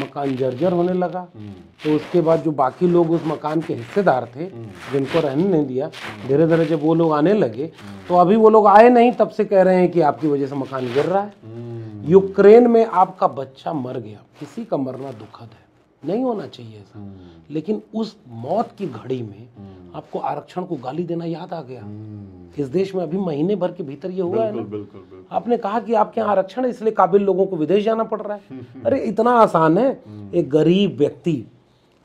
B: मकान जर्जर होने लगा हम्म। तो उसके बाद जो बाकी लोग उस मकान के हिस्सेदार थे हम्म। जिनको रहने नहीं दिया हम्म। धीरे धीरे जब वो लोग आने लगे तो अभी वो लोग आए नहीं तब से कह रहे हैं कि आपकी वजह से मकान गिर रहा है यूक्रेन में आपका बच्चा मर गया किसी का मरना दुखद है नहीं होना चाहिए ऐसा लेकिन उस मौत की घड़ी में आपको आरक्षण को गाली देना याद आ गया इस देश में अभी महीने भर के भीतर ये हुआ बिल्कुल, है बिल्कुल, बिल्कुल। आपने कहा कि आपके यहाँ आरक्षण है इसलिए काबिल लोगों को विदेश जाना पड़ रहा है अरे इतना आसान है हम्म। एक गरीब व्यक्ति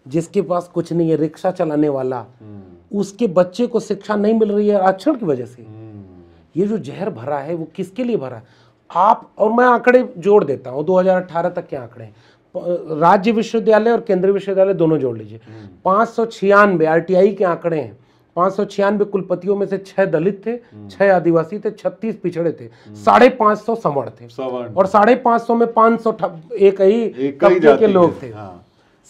B: जिसके पास कुछ नहीं है रिक्शा चलाने वाला हम्म। उसके बच्चे को शिक्षा नहीं मिल रही है आरक्षण की वजह से
C: हम्म।
B: ये जो जहर भरा है वो किसके लिए भरा है आप और मैं आंकड़े जोड़ देता हूँ दो तक के आंकड़े राज्य विश्वविद्यालय और केंद्रीय विश्वविद्यालय दोनों जोड़ लीजिए पांच सौ छियानवे आर के आंकड़े हैं पांच सौ छियानवे कुलपतियों में से छह दलित थे छह आदिवासी थे छत्तीस पिछड़े थे साढ़े पांच सौ सवर्ण थे और साढ़े पांच सौ में पांच सौ एक ही कब्जे के लोग थे हाँ।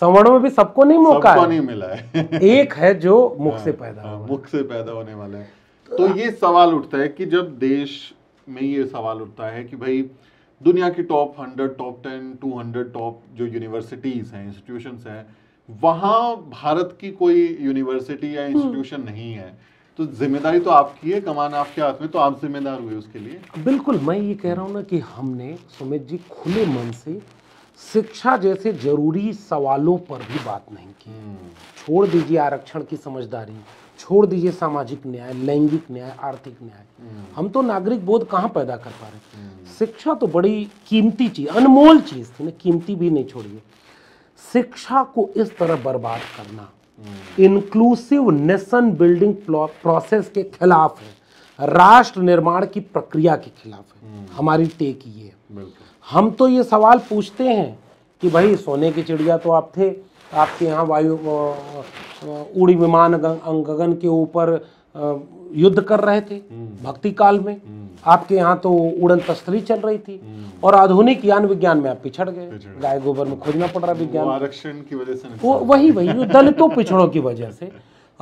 B: में भी सबको नहीं मौका सबको नहीं मिला
A: है एक है जो मुख हाँ, से पैदा हाँ, मुख से पैदा होने वाला है तो, तो ये सवाल उठता है कि जब देश में ये सवाल उठता है कि भाई दुनिया की top hundred top ten two hundred top जो यूनिवर्सिटीज़ हैं इंस्टीट्यूशंस हैं वहां भारत की कोई यूनिवर्सिटी या इंस्टीट्यूशन हम्म। नहीं है तो जिम्मेदारी तो आपकी है कमान आपके हाथ में तो आप जिम्मेदार हुए उसके लिए
B: बिल्कुल मैं ये कह रहा हूँ ना कि हमने सुमित जी खुले मन से शिक्षा जैसे जरूरी सवालों पर भी बात
A: नहीं की हम्म।
B: छोड़ दीजिए आरक्षण की समझदारी छोड़ दीजिए सामाजिक न्याय लैंगिक न्याय आर्थिक न्याय हम्म। हम तो नागरिक बोध कहाँ पैदा कर पा रहे शिक्षा तो बड़ी कीमती चीज अनमोल चीज थी ना कीमती भी नहीं छोड़िए शिक्षा को इस तरह बर्बाद करना इंक्लूसिव नेशन बिल्डिंग प्रोसेस के खिलाफ है राष्ट्र निर्माण की प्रक्रिया के खिलाफ है हमारी टेक ये हम तो ये सवाल पूछते हैं कि भाई सोने की चिड़िया तो आप थे आपके यहाँ वायु उड़ी विमान गगन के ऊपर युद्ध कर रहे थे हम्म। भक्ति काल में हम्म। आपके यहाँ तो उड़न तस्तरी चल रही थी हम्म। और आधुनिक यान विज्ञान में आप पिछड़ गए गाय गोबर में खोजना पड़ रहा विज्ञान
A: आरक्षण की वजह से वो वही वही दलितों पिछड़ों की वजह से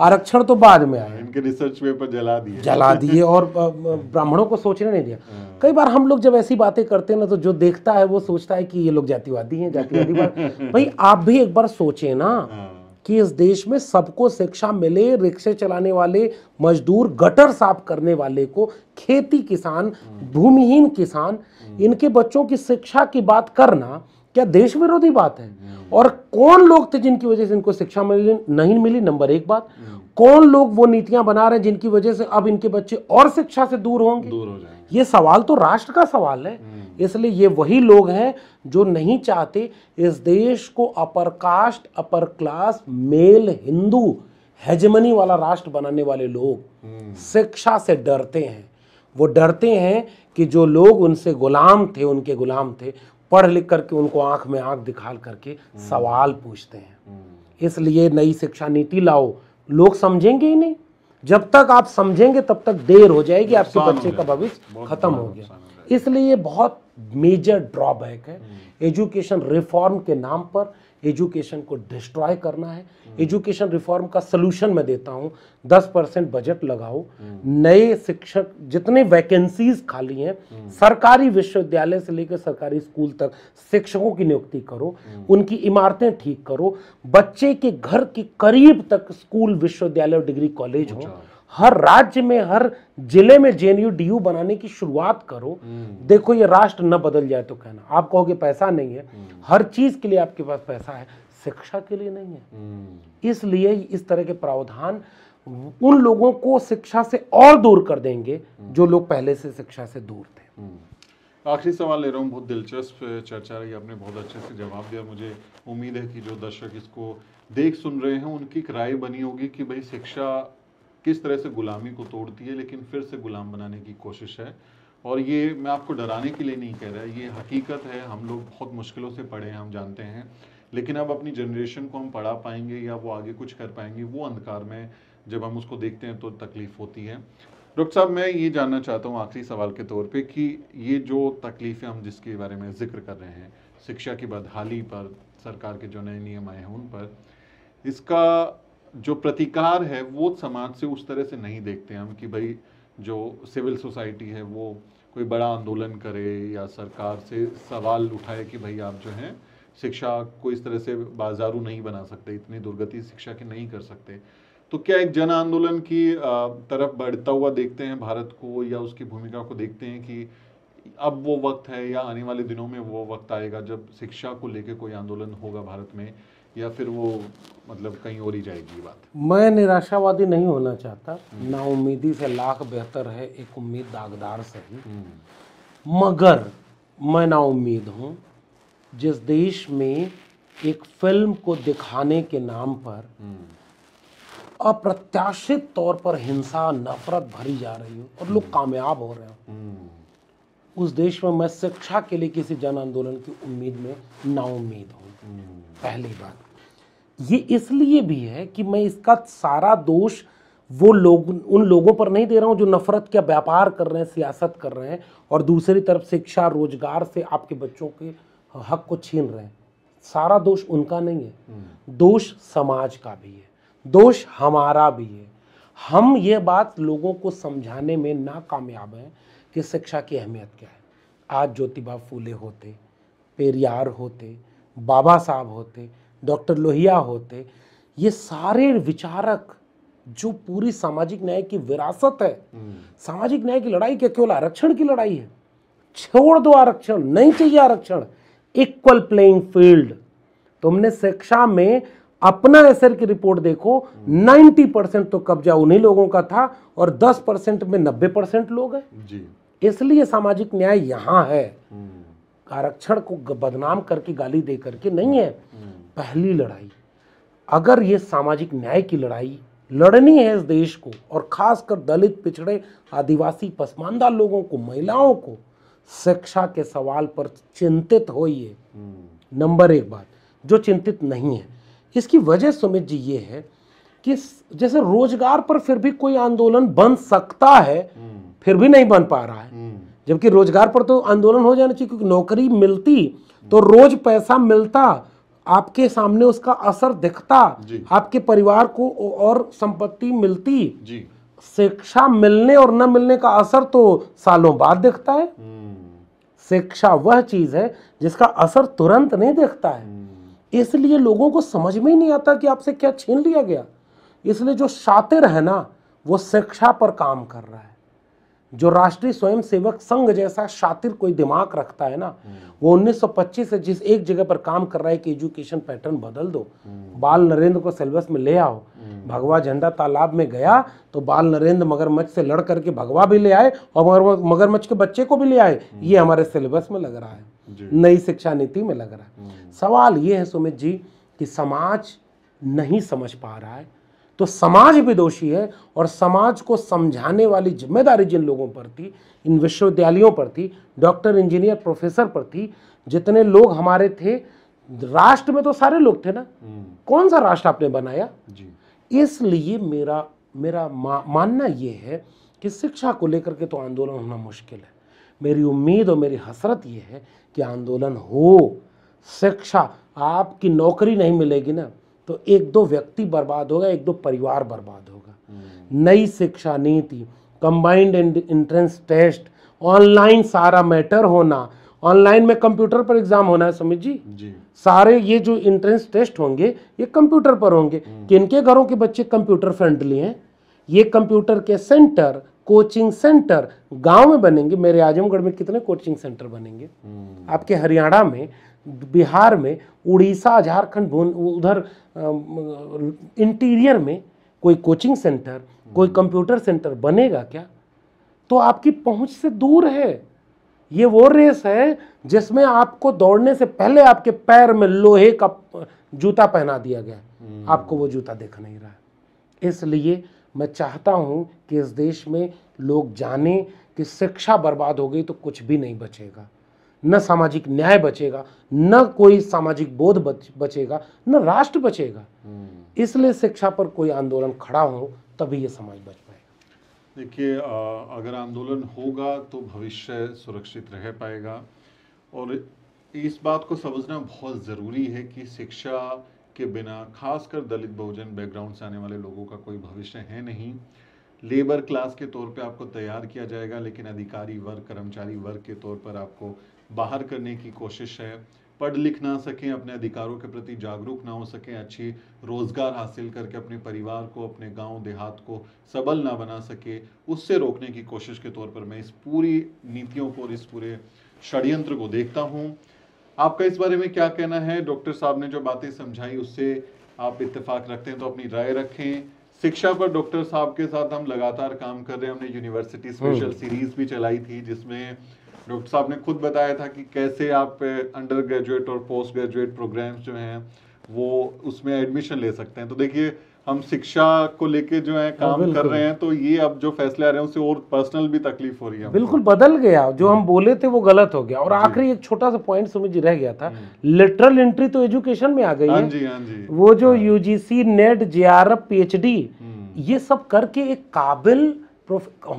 B: आरक्षण तो बाद में आया
A: इनके रिसर्च पेपर जला दिए जला दिए और
B: ब्राह्मणों को सोचने नहीं दिया हाँ। कई बार हम लोग जब ऐसी बातें करते हैं ना तो जो देखता है वो सोचता है कि ये लोग जातिवादी हैं जातिवादी बात भाई आप भी एक बार सोचे ना हाँ। कि इस देश में सबको शिक्षा मिले रिक्शे चलाने वाले मजदूर गटर साफ करने वाले को खेती किसान भूमिहीन किसान इनके बच्चों की शिक्षा की बात करना क्या देश विरोधी बात है और कौन लोग थे जिनकी वजह से इनको शिक्षा मिली नहीं मिली नंबर एक बात कौन लोग वो नीतियां बना रहे हैं जिनकी वजह से अब इनके बच्चे और शिक्षा से दूर होंगे दूर हो जाए ये सवाल तो राष्ट्र का सवाल है हम्म। इसलिए ये वही लोग हैं जो नहीं चाहते इस देश को upper caste upper class male Hindu hegemony वाला राष्ट्र बनाने वाले लोग हम्म। शिक्षा से डरते हैं वो डरते हैं कि जो लोग उनसे गुलाम थे उनके गुलाम थे पढ़ लिख करके उनको आंख में आंख दिखा करके हम्म। सवाल पूछते हैं इसलिए नई शिक्षा नीति लाओ लोग समझेंगे ही नहीं जब तक आप समझेंगे तब तक देर हो जाएगी आपके बच्चे का भविष्य खत्म हो गया इसलिए ये बहुत मेजर ड्रॉबैक है एजुकेशन रिफॉर्म हम्म। के नाम पर एजुकेशन को डिस्ट्रॉय करना है एजुकेशन रिफॉर्म का सलूशन मैं देता हूँ दस परसेंट बजट लगाओ नए शिक्षक जितने वैकेंसीज खाली हैं सरकारी विश्वविद्यालय से लेकर सरकारी स्कूल तक शिक्षकों की नियुक्ति करो उनकी इमारतें ठीक करो बच्चे के घर के करीब तक स्कूल विश्वविद्यालय और डिग्री कॉलेज हो हर राज्य में हर जिले में जे डीयू बनाने की शुरुआत करो हम्म। देखो ये राष्ट्र न बदल जाए तो कहना आप कहोगे पैसा नहीं है हम्म। हर चीज के लिए आपके पास पैसा है शिक्षा के लिए नहीं है हम्म। इसलिए इस तरह के प्रावधान उन लोगों को शिक्षा से और दूर कर देंगे जो लोग पहले से शिक्षा से दूर
A: थे आखिरी सवाल ले रहा हूँ बहुत दिलचस्प चर्चा रही आपने बहुत अच्छे से जवाब दिया मुझे उम्मीद है कि जो दर्शक इसको देख सुन रहे हैं उनकी राय बनी होगी कि भाई शिक्षा किस तरह से गुलामी को तोड़ती है लेकिन फिर से गुलाम बनाने की कोशिश है और ये मैं आपको डराने के लिए नहीं कह रहा ये हकीकत है हम लोग बहुत मुश्किलों से पढ़े हैं हम जानते हैं लेकिन अब अपनी जनरेशन को हम पढ़ा पाएंगे या वो आगे कुछ कर पाएंगे वो अंधकार में जब हम उसको देखते हैं तो तकलीफ़ होती है डॉक्टर साहब मैं ये जानना चाहता हूँ आखिरी सवाल के तौर पे कि ये जो तकलीफ़ें हम जिसके बारे में जिक्र कर रहे हैं शिक्षा की बदहाली पर सरकार के जो नए नियम आए हैं उन पर इसका जो प्रतिकार है वो समाज से उस तरह से नहीं देखते हम कि भाई जो सिविल सोसाइटी है वो कोई बड़ा आंदोलन करे या सरकार से सवाल उठाए कि भाई आप जो हैं शिक्षा को इस तरह से बाजारू नहीं बना सकते इतनी दुर्गति शिक्षा की नहीं कर सकते तो क्या एक जन आंदोलन की तरफ बढ़ता हुआ देखते हैं भारत को या उसकी भूमिका को देखते हैं कि अब वो वक्त है या आने वाले दिनों में वो वक्त आएगा जब शिक्षा को लेकर कोई आंदोलन होगा भारत में या फिर वो मतलब कहीं और ही जाएगी बात
B: मैं निराशावादी नहीं होना चाहता हम्म।
A: नाउमीदी से लाख बेहतर है एक
B: उम्मीद दागदार ही हम्म। मगर मैं नाउमीद हूँ जिस देश में एक फिल्म को दिखाने के नाम पर हम्म। अप्रत्याशित तौर पर हिंसा नफरत भरी जा रही हो और लोग कामयाब हो रहे हो उस देश में मैं शिक्षा के लिए किसी जन आंदोलन की उम्मीद में नाउमीद हूँ पहली बात ये इसलिए भी है कि मैं इसका सारा दोष वो लोग उन लोगों पर नहीं दे रहा हूँ जो नफ़रत का व्यापार कर रहे हैं सियासत कर रहे हैं और दूसरी तरफ शिक्षा रोजगार से आपके बच्चों के हक को छीन रहे हैं सारा दोष उनका नहीं है हम्म। दोष समाज का भी है दोष हमारा भी है हम ये बात लोगों को समझाने में नाकामयाब हैं कि शिक्षा की अहमियत क्या है आज ज्योतिबा फूले होते पेरियार होते बाबा साहब होते डॉक्टर लोहिया होते ये सारे विचारक जो पूरी सामाजिक न्याय की विरासत है सामाजिक न्याय की लड़ाई क्या केवल आरक्षण की लड़ाई है छोड़ दो आरक्षण नहीं चाहिए आरक्षण इक्वल प्लेइंग फील्ड तुमने शिक्षा में अपना एसर की रिपोर्ट देखो 90 परसेंट तो कब्जा उन्हीं लोगों का था और 10 परसेंट में 90 परसेंट लोग हैं इसलिए सामाजिक न्याय यहाँ है
C: हम्म।
B: आरक्षण को बदनाम करके गाली दे करके नहीं है हम्म। पहली लड़ाई अगर ये सामाजिक न्याय की लड़ाई लड़नी है इस देश को और खासकर दलित पिछड़े आदिवासी पसमानदा लोगों को महिलाओं को शिक्षा के सवाल पर चिंतित होइए नंबर एक बात जो चिंतित नहीं है इसकी वजह सुमित जी ये है कि जैसे रोजगार पर फिर भी कोई आंदोलन बन सकता है फिर भी नहीं बन पा रहा है जबकि रोजगार पर तो आंदोलन हो जाना चाहिए क्योंकि नौकरी मिलती तो रोज पैसा मिलता आपके सामने उसका असर दिखता आपके परिवार को और संपत्ति मिलती शिक्षा मिलने और न मिलने का असर तो सालों बाद दिखता है हम्म। शिक्षा वह चीज है जिसका असर तुरंत नहीं दिखता है हम्म। इसलिए लोगों को समझ में ही नहीं आता कि आपसे क्या छीन लिया गया इसलिए जो शातिर है ना वो शिक्षा पर काम कर रहा है जो राष्ट्रीय स्वयंसेवक संघ जैसा शातिर कोई दिमाग रखता है ना वो 1925 से जिस एक जगह पर काम कर रहा है कि एजुकेशन पैटर्न बदल दो बाल नरेंद्र को सिलेबस में ले आओ भगवा झंडा तालाब में गया तो बाल नरेंद्र मगरमच्छ से लड़ करके भगवा भी ले आए और मगरमच्छ के बच्चे को भी ले आए ये हमारे सिलेबस में लग रहा है नई शिक्षा नीति में लग रहा है हम्म। सवाल ये है सुमित जी कि समाज नहीं समझ पा रहा है तो समाज भी दोषी है और समाज को समझाने वाली जिम्मेदारी जिन लोगों पर थी इन विश्वविद्यालयों पर थी डॉक्टर इंजीनियर प्रोफेसर पर थी जितने लोग हमारे थे राष्ट्र में तो सारे लोग थे ना हम्म। कौन सा राष्ट्र आपने बनाया इसलिए मेरा मेरा मा, मानना यह है कि शिक्षा को लेकर के तो आंदोलन होना मुश्किल है मेरी उम्मीद और मेरी हसरत यह है कि आंदोलन हो शिक्षा आपकी नौकरी नहीं मिलेगी ना तो एक दो व्यक्ति बर्बाद होगा एक दो परिवार बर्बाद होगा नई शिक्षा नीति कंबाइंड एंट्रेंस टेस्ट ऑनलाइन सारा मैटर होना ऑनलाइन में कंप्यूटर पर एग्जाम होना है समित जी, सारे ये जो एंट्रेंस टेस्ट होंगे ये कंप्यूटर पर होंगे हम्म। किनके घरों के बच्चे कंप्यूटर फ्रेंडली हैं ये कंप्यूटर के सेंटर कोचिंग सेंटर गांव में बनेंगे मेरे आजमगढ़ में कितने कोचिंग सेंटर बनेंगे
C: हम्म।
B: आपके हरियाणा में बिहार में उड़ीसा झारखंड उधर इंटीरियर में कोई कोचिंग सेंटर कोई हम्म। कंप्यूटर सेंटर बनेगा क्या तो आपकी पहुंच से दूर है ये वो रेस है जिसमें आपको दौड़ने से पहले आपके पैर में लोहे का जूता पहना दिया गया हम्म। आपको वो जूता देख नहीं रहा इसलिए मैं चाहता हूँ कि इस देश में लोग जाने कि शिक्षा बर्बाद हो गई तो कुछ भी नहीं बचेगा न सामाजिक न्याय बचेगा न कोई सामाजिक बोध बच, बचेगा न राष्ट्र बचेगा हम्म। इसलिए शिक्षा पर कोई आंदोलन खड़ा हो तभी ये समाज बच
A: पाएगा देखिए अगर आंदोलन होगा तो भविष्य सुरक्षित रह पाएगा और इस बात को समझना बहुत ज़रूरी है कि शिक्षा के बिना खासकर दलित बहुजन बैकग्राउंड से आने वाले लोगों का कोई भविष्य है नहीं लेबर क्लास के तौर पे आपको तैयार किया जाएगा लेकिन अधिकारी वर्ग कर्मचारी वर्ग के तौर पर आपको बाहर करने की कोशिश है पढ़ लिख ना सकें अपने अधिकारों के प्रति जागरूक ना हो सकें अच्छी रोज़गार हासिल करके अपने परिवार को अपने गांव देहात को सबल ना बना सके उससे रोकने की कोशिश के तौर पर मैं इस पूरी नीतियों को और इस पूरे षड्यंत्र को देखता हूँ आपका इस बारे में क्या कहना है डॉक्टर साहब ने जो बातें समझाई उससे आप इतफाक रखते हैं तो अपनी राय रखें शिक्षा पर डॉक्टर साहब के साथ हम लगातार काम कर रहे हैं हमने यूनिवर्सिटी स्पेशल सीरीज भी चलाई थी जिसमें डॉक्टर साहब ने खुद बताया था कि कैसे आप अंडर ग्रेजुएट और पोस्ट ग्रेजुएट प्रोग्राम्स जो हैं वो उसमें एडमिशन ले सकते हैं तो देखिए हम शिक्षा को लेके जो है हाँ, काम कर रहे हैं तो ये अब जो फैसले आ रहे हैं उससे और पर्सनल भी तकलीफ हो रही है बिल्कुल बदल
B: गया जो हम बोले थे वो गलत हो गया और आखिरी एक छोटा सा पॉइंट समझ रह गया था लिटरल हम्म। एंट्री तो एजुकेशन में आ गई हाँ है जी, हाँ जी। वो जो यूजीसी नेट जेआरएफ पीएचडी ये सब करके एक काबिल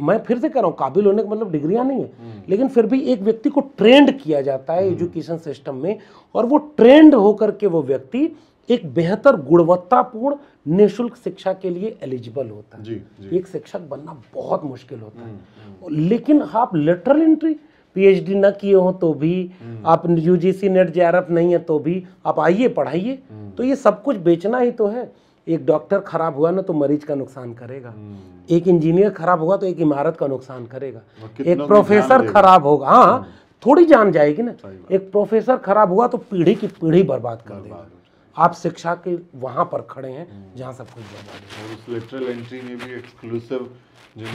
B: मैं फिर से कह रहा हूँ काबिल होने का मतलब डिग्रियां नहीं है हम्म। लेकिन फिर भी एक व्यक्ति को ट्रेंड किया जाता है एजुकेशन सिस्टम हम्म। में और वो ट्रेंड होकर के वो व्यक्ति एक बेहतर गुणवत्तापूर्ण निःशुल्क शिक्षा के लिए एलिजिबल होता है जी, जी. एक शिक्षक बनना बहुत मुश्किल होता है हम्म, हम्म। लेकिन आप लेटरल एंट्री पीएचडी ना किए हो तो भी हम्म। आप यूजीसी नेट जे नहीं है तो भी आप आइए पढ़ाइए तो ये सब कुछ बेचना ही तो है एक डॉक्टर खराब हुआ ना तो मरीज का नुकसान करेगा एक इंजीनियर खराब हुआ तो एक इमारत का नुकसान करेगा एक प्रोफेसर खराब होगा हाँ थोड़ी जान जाएगी ना एक प्रोफेसर खराब हुआ तो पीढ़ी की पीढ़ी बर्बाद कर देगा आप शिक्षा के वहां पर खड़े हैं हम्म। जहां सब
A: कुछ और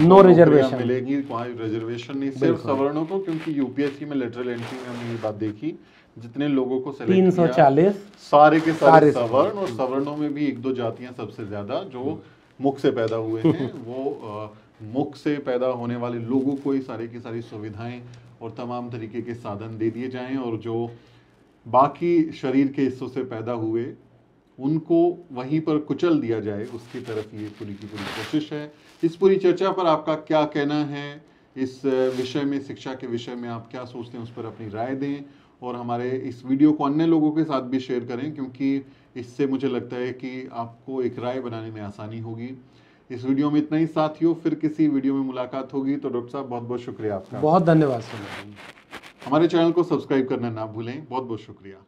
A: नो रिजर्वेशन मिलेगी वहाँ रिजर्वेशन नहीं सिर्फ सवर्णों को क्योंकि यूपीएससी में लेटरल एंट्री में हमने ये बात देखी जितने लोगों को तीन सौ चालीस सारे के सारे, सारे सवर्ण और हम्म। सवर्णों में भी एक दो जातियां सबसे ज्यादा जो हम्म। मुख से पैदा हुए हैं वो मुख से पैदा होने वाले लोगों को ही सारे की सारी सुविधाएं और तमाम तरीके के साधन दे दिए जाएं और जो बाकी शरीर के हिस्सों से पैदा हुए उनको वहीं पर कुचल दिया जाए उसकी तरफ ये पूरी की पूरी कोशिश है इस पूरी चर्चा पर आपका क्या कहना है इस विषय में शिक्षा के विषय में आप क्या सोचते हैं उस पर अपनी राय दें और हमारे इस वीडियो को अन्य लोगों के साथ भी शेयर करें क्योंकि इससे मुझे लगता है कि आपको एक राय बनाने में आसानी होगी इस वीडियो में इतना ही साथियों फिर किसी वीडियो में मुलाकात होगी तो डॉक्टर साहब बहुत बहुत शुक्रिया आपका बहुत धन्यवाद हमारे चैनल को सब्सक्राइब करना ना भूलें बहुत बहुत शुक्रिया